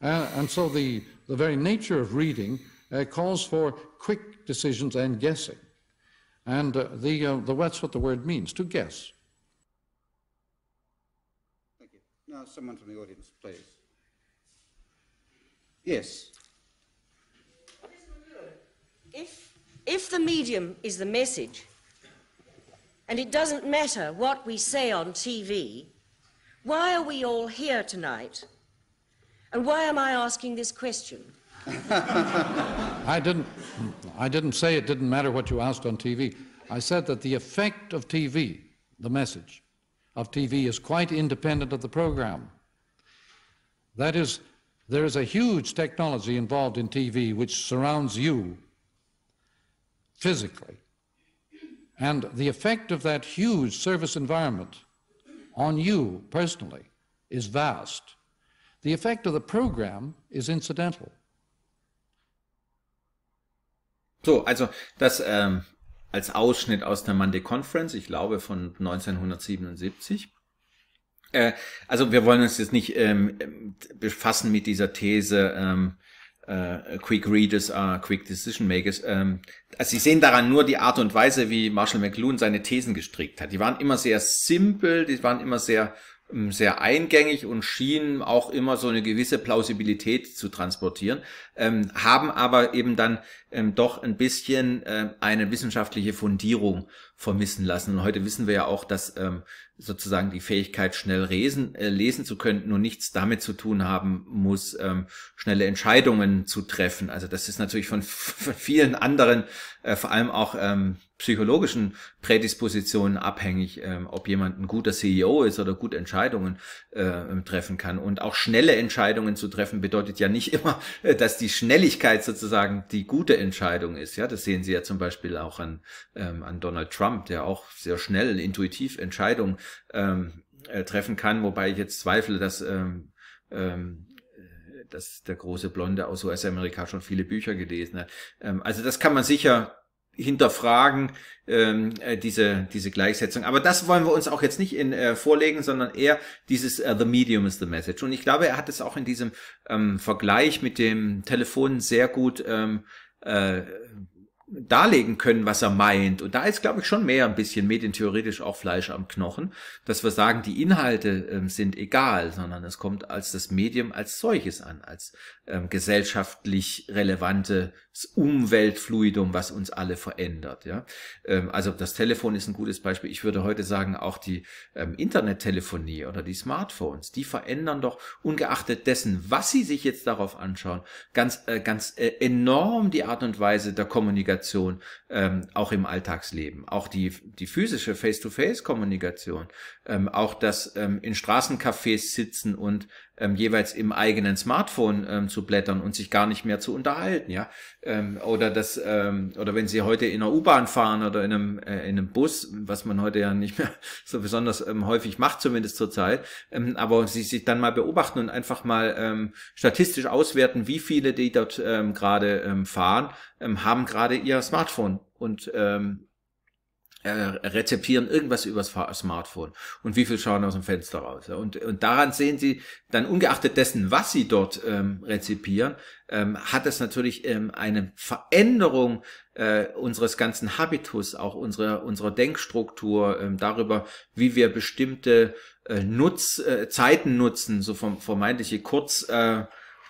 Uh, and so the, the very nature of reading uh, calls for quick decisions and guessing. And uh, the, uh, the, that's what the word means, to guess. Thank you. Now, someone from the audience, please. Yes. If if the medium is the message, and it doesn't matter what we say on TV, why are we all here tonight? And why am I asking this question? I didn't, I didn't say it didn't matter what you asked on TV. I said that the effect of TV, the message of TV, is quite independent of the program. That is, there is a huge technology involved in TV which surrounds you physically. And the effect of that huge service environment on you personally is vast. The effect of the program is incidental. So, also das ähm, als Ausschnitt aus der Monday Conference, ich glaube von 1977. Äh, also wir wollen uns jetzt nicht ähm, befassen mit dieser These, ähm, äh, Quick Readers are äh, Quick Decision Makers. Ähm, also Sie sehen daran nur die Art und Weise, wie Marshall McLuhan seine Thesen gestrickt hat. Die waren immer sehr simpel, die waren immer sehr ähm, sehr eingängig und schienen auch immer so eine gewisse Plausibilität zu transportieren, ähm, haben aber eben dann ähm, doch ein bisschen äh, eine wissenschaftliche Fundierung vermissen lassen. Und heute wissen wir ja auch, dass ähm, sozusagen die Fähigkeit, schnell lesen, äh, lesen zu können, nur nichts damit zu tun haben muss, ähm, schnelle Entscheidungen zu treffen. Also das ist natürlich von, von vielen anderen, äh, vor allem auch ähm, psychologischen Prädispositionen abhängig, ähm, ob jemand ein guter CEO ist oder gut Entscheidungen äh, ähm, treffen kann. Und auch schnelle Entscheidungen zu treffen bedeutet ja nicht immer, äh, dass die Schnelligkeit sozusagen die gute Entscheidung ist. Ja, das sehen Sie ja zum Beispiel auch an, ähm, an Donald Trump Trump, der auch sehr schnell, intuitiv Entscheidungen ähm, äh, treffen kann, wobei ich jetzt zweifle, dass ähm, ähm, dass der große Blonde aus US-Amerika schon viele Bücher gelesen hat. Ähm, also das kann man sicher hinterfragen, ähm, äh, diese, diese Gleichsetzung. Aber das wollen wir uns auch jetzt nicht in, äh, vorlegen, sondern eher dieses äh, The Medium is the Message. Und ich glaube, er hat es auch in diesem ähm, Vergleich mit dem Telefon sehr gut ähm, äh, darlegen können, was er meint. Und da ist, glaube ich, schon mehr ein bisschen medientheoretisch auch Fleisch am Knochen, dass wir sagen, die Inhalte ähm, sind egal, sondern es kommt als das Medium als solches an, als ähm, gesellschaftlich relevante das Umweltfluidum, was uns alle verändert. Ja? Ähm, also das Telefon ist ein gutes Beispiel. Ich würde heute sagen, auch die ähm, Internettelefonie oder die Smartphones, die verändern doch, ungeachtet dessen, was sie sich jetzt darauf anschauen, ganz, äh, ganz äh, enorm die Art und Weise der Kommunikation, ähm, auch im Alltagsleben. Auch die, die physische Face-to-Face-Kommunikation, ähm, auch das ähm, in Straßencafés sitzen und ähm, jeweils im eigenen Smartphone ähm, zu blättern und sich gar nicht mehr zu unterhalten, ja. Ähm, oder das, ähm, oder wenn sie heute in der U-Bahn fahren oder in einem, äh, in einem Bus, was man heute ja nicht mehr so besonders ähm, häufig macht, zumindest zurzeit, ähm, aber sie sich dann mal beobachten und einfach mal ähm, statistisch auswerten, wie viele, die dort ähm, gerade ähm, fahren, ähm, haben gerade ihr Smartphone und ähm, äh, rezipieren irgendwas übers Smartphone und wie viel schauen aus dem Fenster raus. Und, und daran sehen Sie, dann ungeachtet dessen, was Sie dort ähm, rezipieren, ähm, hat es natürlich ähm, eine Veränderung äh, unseres ganzen Habitus, auch unserer, unserer Denkstruktur, ähm, darüber, wie wir bestimmte äh, Nutz, äh, Zeiten nutzen, so vom, vermeintliche Kurz, äh,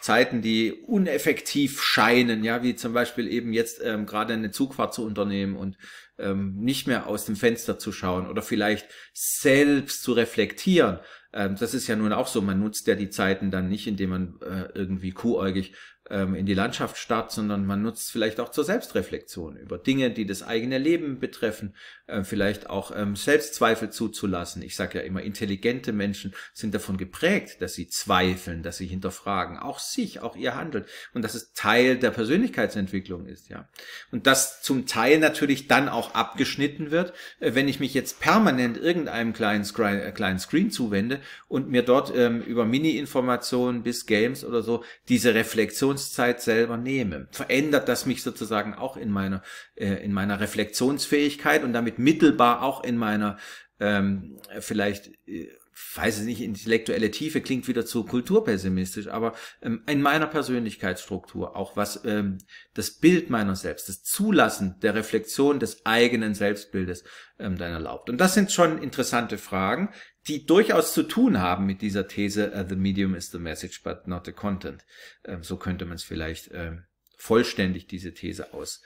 Zeiten, die uneffektiv scheinen, ja, wie zum Beispiel eben jetzt ähm, gerade eine Zugfahrt zu unternehmen und ähm, nicht mehr aus dem Fenster zu schauen oder vielleicht selbst zu reflektieren. Ähm, das ist ja nun auch so, man nutzt ja die Zeiten dann nicht, indem man äh, irgendwie kuhäugig ähm, in die Landschaft starrt, sondern man nutzt vielleicht auch zur Selbstreflexion über Dinge, die das eigene Leben betreffen, äh, vielleicht auch ähm, Selbstzweifel zuzulassen. Ich sage ja immer, intelligente Menschen sind davon geprägt, dass sie zweifeln, dass sie hinterfragen, auch sich, auch ihr Handeln und dass es Teil der Persönlichkeitsentwicklung ist, ja. Und das zum Teil natürlich dann auch abgeschnitten wird, äh, wenn ich mich jetzt permanent irgendeinem kleinen, Screen, äh, kleinen Screen zuwende und mir dort ähm, über Mini-Informationen bis Games oder so diese Reflexion Meditationszeit selber nehme, verändert das mich sozusagen auch in meiner, äh, in meiner Reflexionsfähigkeit und damit mittelbar auch in meiner ähm, vielleicht äh, weiß ich nicht, intellektuelle Tiefe klingt wieder zu kulturpessimistisch, aber ähm, in meiner Persönlichkeitsstruktur, auch was ähm, das Bild meiner selbst, das Zulassen der Reflexion des eigenen Selbstbildes ähm, dann erlaubt. Und das sind schon interessante Fragen, die durchaus zu tun haben mit dieser These, uh, the medium is the message, but not the content. Ähm, so könnte man es vielleicht ähm, vollständig, diese These aus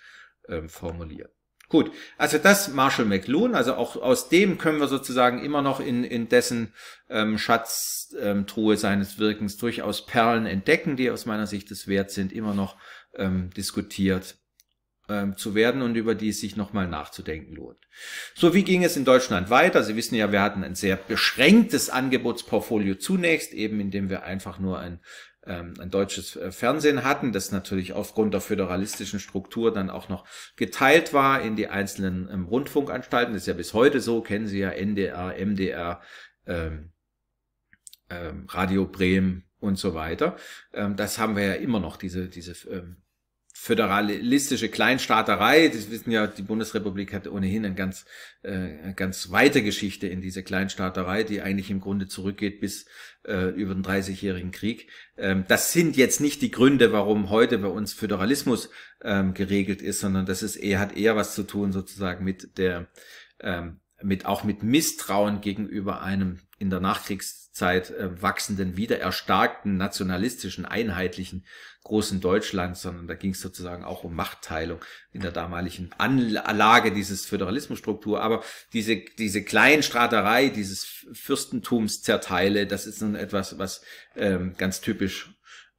ähm, formulieren. Gut, also das Marshall McLuhan, also auch aus dem können wir sozusagen immer noch in, in dessen ähm, Schatztruhe ähm, seines Wirkens durchaus Perlen entdecken, die aus meiner Sicht es wert sind, immer noch ähm, diskutiert ähm, zu werden und über die es sich nochmal nachzudenken lohnt. So, wie ging es in Deutschland weiter? Sie wissen ja, wir hatten ein sehr beschränktes Angebotsportfolio zunächst, eben indem wir einfach nur ein ähm, ein deutsches äh, Fernsehen hatten, das natürlich aufgrund der föderalistischen Struktur dann auch noch geteilt war in die einzelnen ähm, Rundfunkanstalten. Das ist ja bis heute so, kennen Sie ja NDR, MDR, ähm, ähm, Radio Bremen und so weiter. Ähm, das haben wir ja immer noch, diese, diese ähm, föderalistische Kleinstaaterei. Das wissen ja, die Bundesrepublik hat ohnehin eine ganz, äh, eine ganz weite Geschichte in diese Kleinstaaterei, die eigentlich im Grunde zurückgeht bis äh, über den Dreißigjährigen Krieg. Ähm, das sind jetzt nicht die Gründe, warum heute bei uns Föderalismus ähm, geregelt ist, sondern das ist eher, hat eher was zu tun sozusagen mit der, ähm, mit auch mit Misstrauen gegenüber einem in der Nachkriegszeit äh, wachsenden, wieder erstarkten, nationalistischen, einheitlichen großen Deutschland, sondern da ging es sozusagen auch um Machtteilung in der damaligen Anlage dieses Föderalismusstruktur. Aber diese, diese Kleinstraterei, dieses Fürstentumszerteile, das ist nun etwas, was ähm, ganz typisch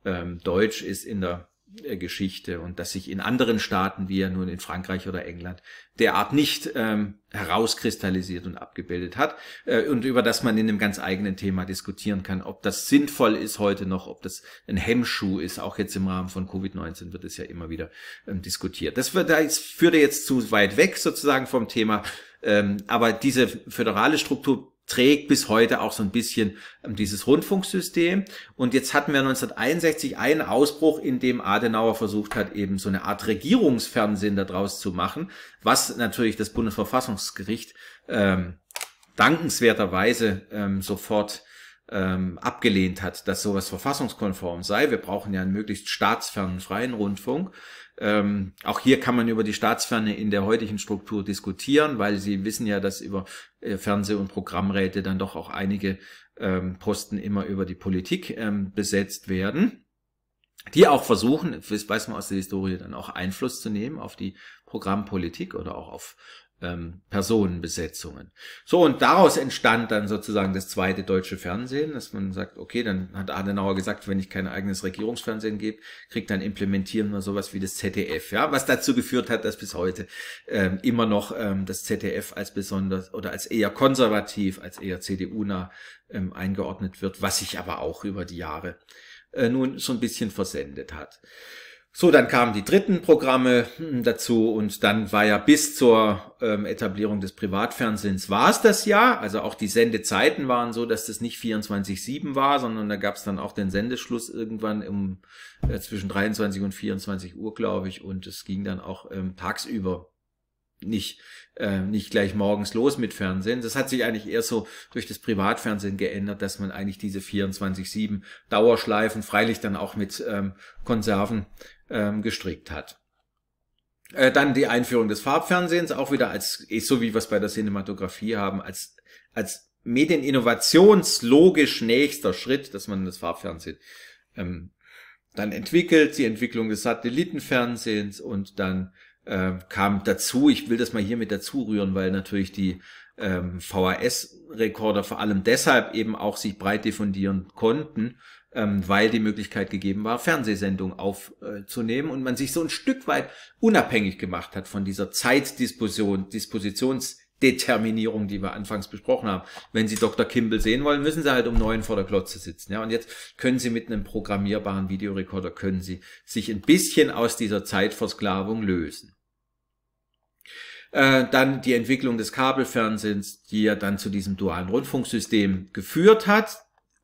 ähm, deutsch ist in der äh, Geschichte und dass sich in anderen Staaten, wie ja nun in Frankreich oder England, derart nicht ähm, herauskristallisiert und abgebildet hat äh, und über das man in einem ganz eigenen Thema diskutieren kann, ob das sinnvoll ist heute noch, ob das ein Hemmschuh ist, auch jetzt im Rahmen von Covid-19 wird es ja immer wieder ähm, diskutiert. Das, wird, das führte jetzt zu weit weg sozusagen vom Thema, ähm, aber diese föderale Struktur trägt bis heute auch so ein bisschen ähm, dieses Rundfunksystem. Und jetzt hatten wir 1961 einen Ausbruch, in dem Adenauer versucht hat, eben so eine Art Regierungsfernsehen daraus zu machen, was natürlich das Bundesverfassungsgericht ähm, dankenswerterweise ähm, sofort ähm, abgelehnt hat, dass sowas verfassungskonform sei. Wir brauchen ja einen möglichst staatsfernen freien Rundfunk. Ähm, auch hier kann man über die Staatsferne in der heutigen Struktur diskutieren, weil Sie wissen ja, dass über äh, Fernseh- und Programmräte dann doch auch einige ähm, Posten immer über die Politik ähm, besetzt werden, die auch versuchen, das weiß man aus der Historie, dann auch Einfluss zu nehmen auf die Programmpolitik oder auch auf ähm, Personenbesetzungen. So, und daraus entstand dann sozusagen das zweite deutsche Fernsehen, dass man sagt, okay, dann hat Adenauer gesagt, wenn ich kein eigenes Regierungsfernsehen gebe, kriegt dann implementieren wir sowas wie das ZDF, ja, was dazu geführt hat, dass bis heute ähm, immer noch ähm, das ZDF als besonders oder als eher konservativ, als eher CDU-nah ähm, eingeordnet wird, was sich aber auch über die Jahre äh, nun so ein bisschen versendet hat. So, dann kamen die dritten Programme hm, dazu und dann war ja bis zur ähm, Etablierung des Privatfernsehens war es das ja. Also auch die Sendezeiten waren so, dass das nicht 24-7 war, sondern da gab es dann auch den Sendeschluss irgendwann um äh, zwischen 23 und 24 Uhr, glaube ich. Und es ging dann auch ähm, tagsüber nicht, äh, nicht gleich morgens los mit Fernsehen. Das hat sich eigentlich eher so durch das Privatfernsehen geändert, dass man eigentlich diese 24-7 Dauerschleifen, freilich dann auch mit ähm, Konserven ähm, gestrickt hat. Äh, dann die Einführung des Farbfernsehens, auch wieder als, so wie wir es bei der Cinematografie haben, als, als medieninnovationslogisch nächster Schritt, dass man das Farbfernsehen ähm, dann entwickelt, die Entwicklung des Satellitenfernsehens und dann äh, kam dazu, ich will das mal hier mit dazu rühren, weil natürlich die ähm, VHS-Rekorder vor allem deshalb eben auch sich breit diffundieren konnten, ähm, weil die Möglichkeit gegeben war, Fernsehsendungen aufzunehmen äh, und man sich so ein Stück weit unabhängig gemacht hat von dieser Zeitdisposition, Dispositionsdeterminierung, die wir anfangs besprochen haben. Wenn Sie Dr. Kimball sehen wollen, müssen Sie halt um neun vor der Klotze sitzen. Ja, und jetzt können Sie mit einem programmierbaren Videorekorder können Sie sich ein bisschen aus dieser Zeitversklavung lösen äh, dann die Entwicklung des Kabelfernsehens, die ja dann zu diesem dualen Rundfunksystem geführt hat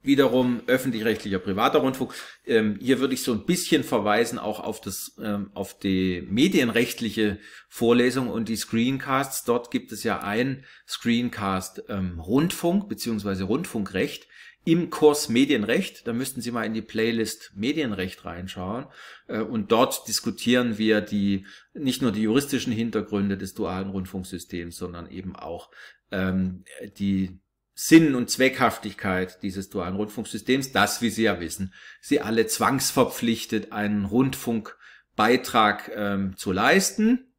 wiederum öffentlich-rechtlicher privater Rundfunk. Ähm, hier würde ich so ein bisschen verweisen auch auf das, ähm, auf die medienrechtliche Vorlesung und die Screencasts. Dort gibt es ja ein Screencast ähm, Rundfunk beziehungsweise Rundfunkrecht im Kurs Medienrecht. Da müssten Sie mal in die Playlist Medienrecht reinschauen. Äh, und dort diskutieren wir die, nicht nur die juristischen Hintergründe des dualen Rundfunksystems, sondern eben auch ähm, die Sinn und Zweckhaftigkeit dieses dualen Rundfunksystems, das, wie Sie ja wissen, Sie alle zwangsverpflichtet, einen Rundfunkbeitrag ähm, zu leisten.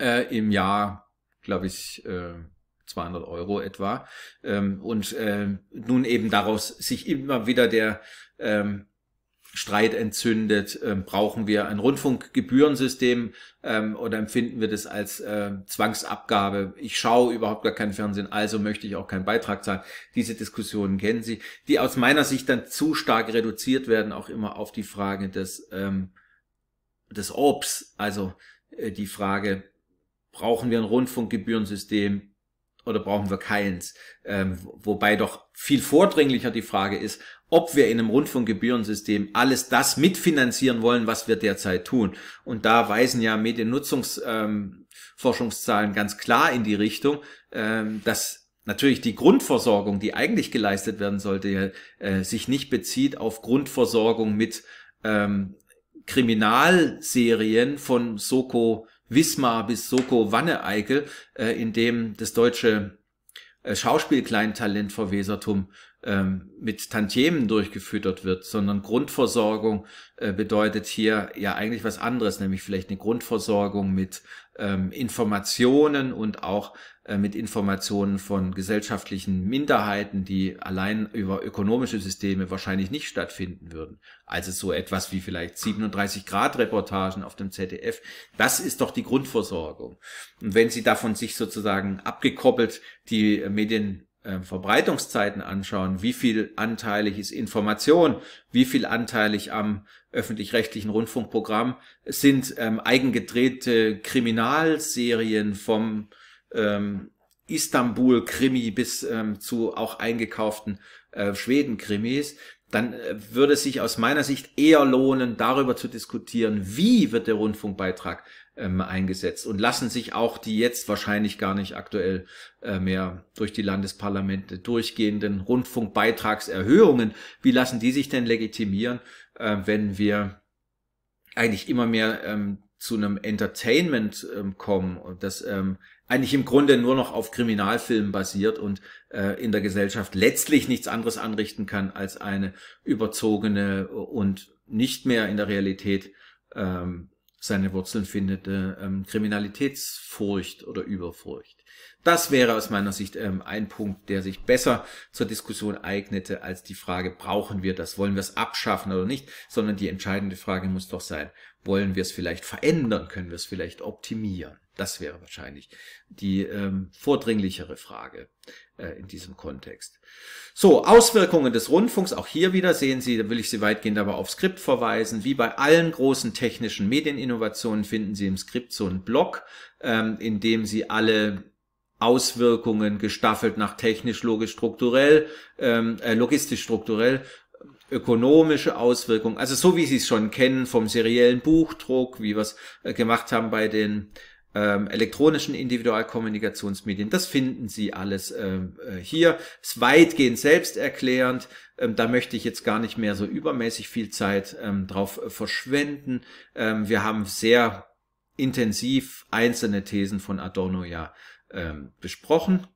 Äh, Im Jahr, glaube ich, äh, 200 Euro etwa. Ähm, und äh, nun eben daraus sich immer wieder der ähm, Streit entzündet? Ähm, brauchen wir ein Rundfunkgebührensystem ähm, oder empfinden wir das als äh, Zwangsabgabe? Ich schaue überhaupt gar kein Fernsehen, also möchte ich auch keinen Beitrag zahlen. Diese Diskussionen kennen Sie, die aus meiner Sicht dann zu stark reduziert werden, auch immer auf die Frage des, ähm, des Obs, also äh, die Frage, brauchen wir ein Rundfunkgebührensystem? oder brauchen wir keins? Ähm, wobei doch viel vordringlicher die Frage ist, ob wir in einem Rundfunkgebührensystem alles das mitfinanzieren wollen, was wir derzeit tun. Und da weisen ja Mediennutzungsforschungszahlen ähm, ganz klar in die Richtung, ähm, dass natürlich die Grundversorgung, die eigentlich geleistet werden sollte, äh, sich nicht bezieht auf Grundversorgung mit ähm, Kriminalserien von Soko Wismar bis Soko Wanne-Eickel, äh, in dem das deutsche äh, Schauspielkleintalent vor Wesertum ähm, mit Tantiemen durchgefüttert wird, sondern Grundversorgung äh, bedeutet hier ja eigentlich was anderes, nämlich vielleicht eine Grundversorgung mit ähm, Informationen und auch äh, mit Informationen von gesellschaftlichen Minderheiten, die allein über ökonomische Systeme wahrscheinlich nicht stattfinden würden. Also so etwas wie vielleicht 37 Grad Reportagen auf dem ZDF. Das ist doch die Grundversorgung. Und wenn Sie davon sich sozusagen abgekoppelt die äh, Medien äh, Verbreitungszeiten anschauen, wie viel anteilig ist Information, wie viel anteilig am öffentlich-rechtlichen Rundfunkprogramm sind ähm, eigengedrehte Kriminalserien vom ähm, Istanbul-Krimi bis ähm, zu auch eingekauften äh, Schweden-Krimis, dann äh, würde es sich aus meiner Sicht eher lohnen, darüber zu diskutieren, wie wird der Rundfunkbeitrag ähm, eingesetzt und lassen sich auch die jetzt wahrscheinlich gar nicht aktuell äh, mehr durch die Landesparlamente durchgehenden Rundfunkbeitragserhöhungen, wie lassen die sich denn legitimieren, äh, wenn wir eigentlich immer mehr ähm, zu einem Entertainment ähm, kommen, das ähm, eigentlich im Grunde nur noch auf Kriminalfilmen basiert und äh, in der Gesellschaft letztlich nichts anderes anrichten kann als eine überzogene und nicht mehr in der Realität ähm, seine Wurzeln findende ähm, Kriminalitätsfurcht oder Überfurcht. Das wäre aus meiner Sicht ähm, ein Punkt, der sich besser zur Diskussion eignete als die Frage, brauchen wir das, wollen wir es abschaffen oder nicht, sondern die entscheidende Frage muss doch sein, wollen wir es vielleicht verändern, können wir es vielleicht optimieren. Das wäre wahrscheinlich die ähm, vordringlichere Frage äh, in diesem Kontext. So, Auswirkungen des Rundfunks, auch hier wieder sehen Sie, da will ich Sie weitgehend aber auf Skript verweisen. Wie bei allen großen technischen Medieninnovationen finden Sie im Skript so einen Block, ähm, in dem Sie alle Auswirkungen gestaffelt nach technisch, logisch, strukturell, ähm, äh, logistisch, strukturell ökonomische Auswirkungen, also so wie Sie es schon kennen vom seriellen Buchdruck, wie wir es äh, gemacht haben bei den ähm, elektronischen Individualkommunikationsmedien. Das finden Sie alles ähm, äh, hier. Ist weitgehend selbsterklärend. Ähm, da möchte ich jetzt gar nicht mehr so übermäßig viel Zeit ähm, drauf äh, verschwenden. Ähm, wir haben sehr intensiv einzelne Thesen von Adorno ja ähm, besprochen.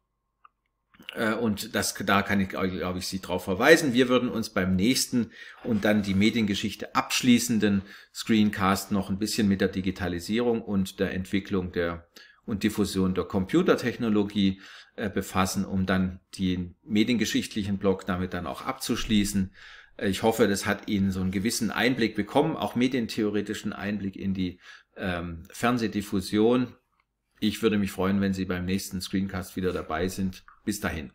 Äh, und das, da kann ich, glaube ich, Sie drauf verweisen. Wir würden uns beim nächsten und dann die Mediengeschichte abschließenden Screencast noch ein bisschen mit der Digitalisierung und der Entwicklung der und Diffusion der Computertechnologie äh, befassen, um dann den mediengeschichtlichen Block damit dann auch abzuschließen. Äh, ich hoffe, das hat Ihnen so einen gewissen Einblick bekommen, auch medientheoretischen Einblick in die ähm, Fernsehdiffusion ich würde mich freuen, wenn Sie beim nächsten Screencast wieder dabei sind. Bis dahin.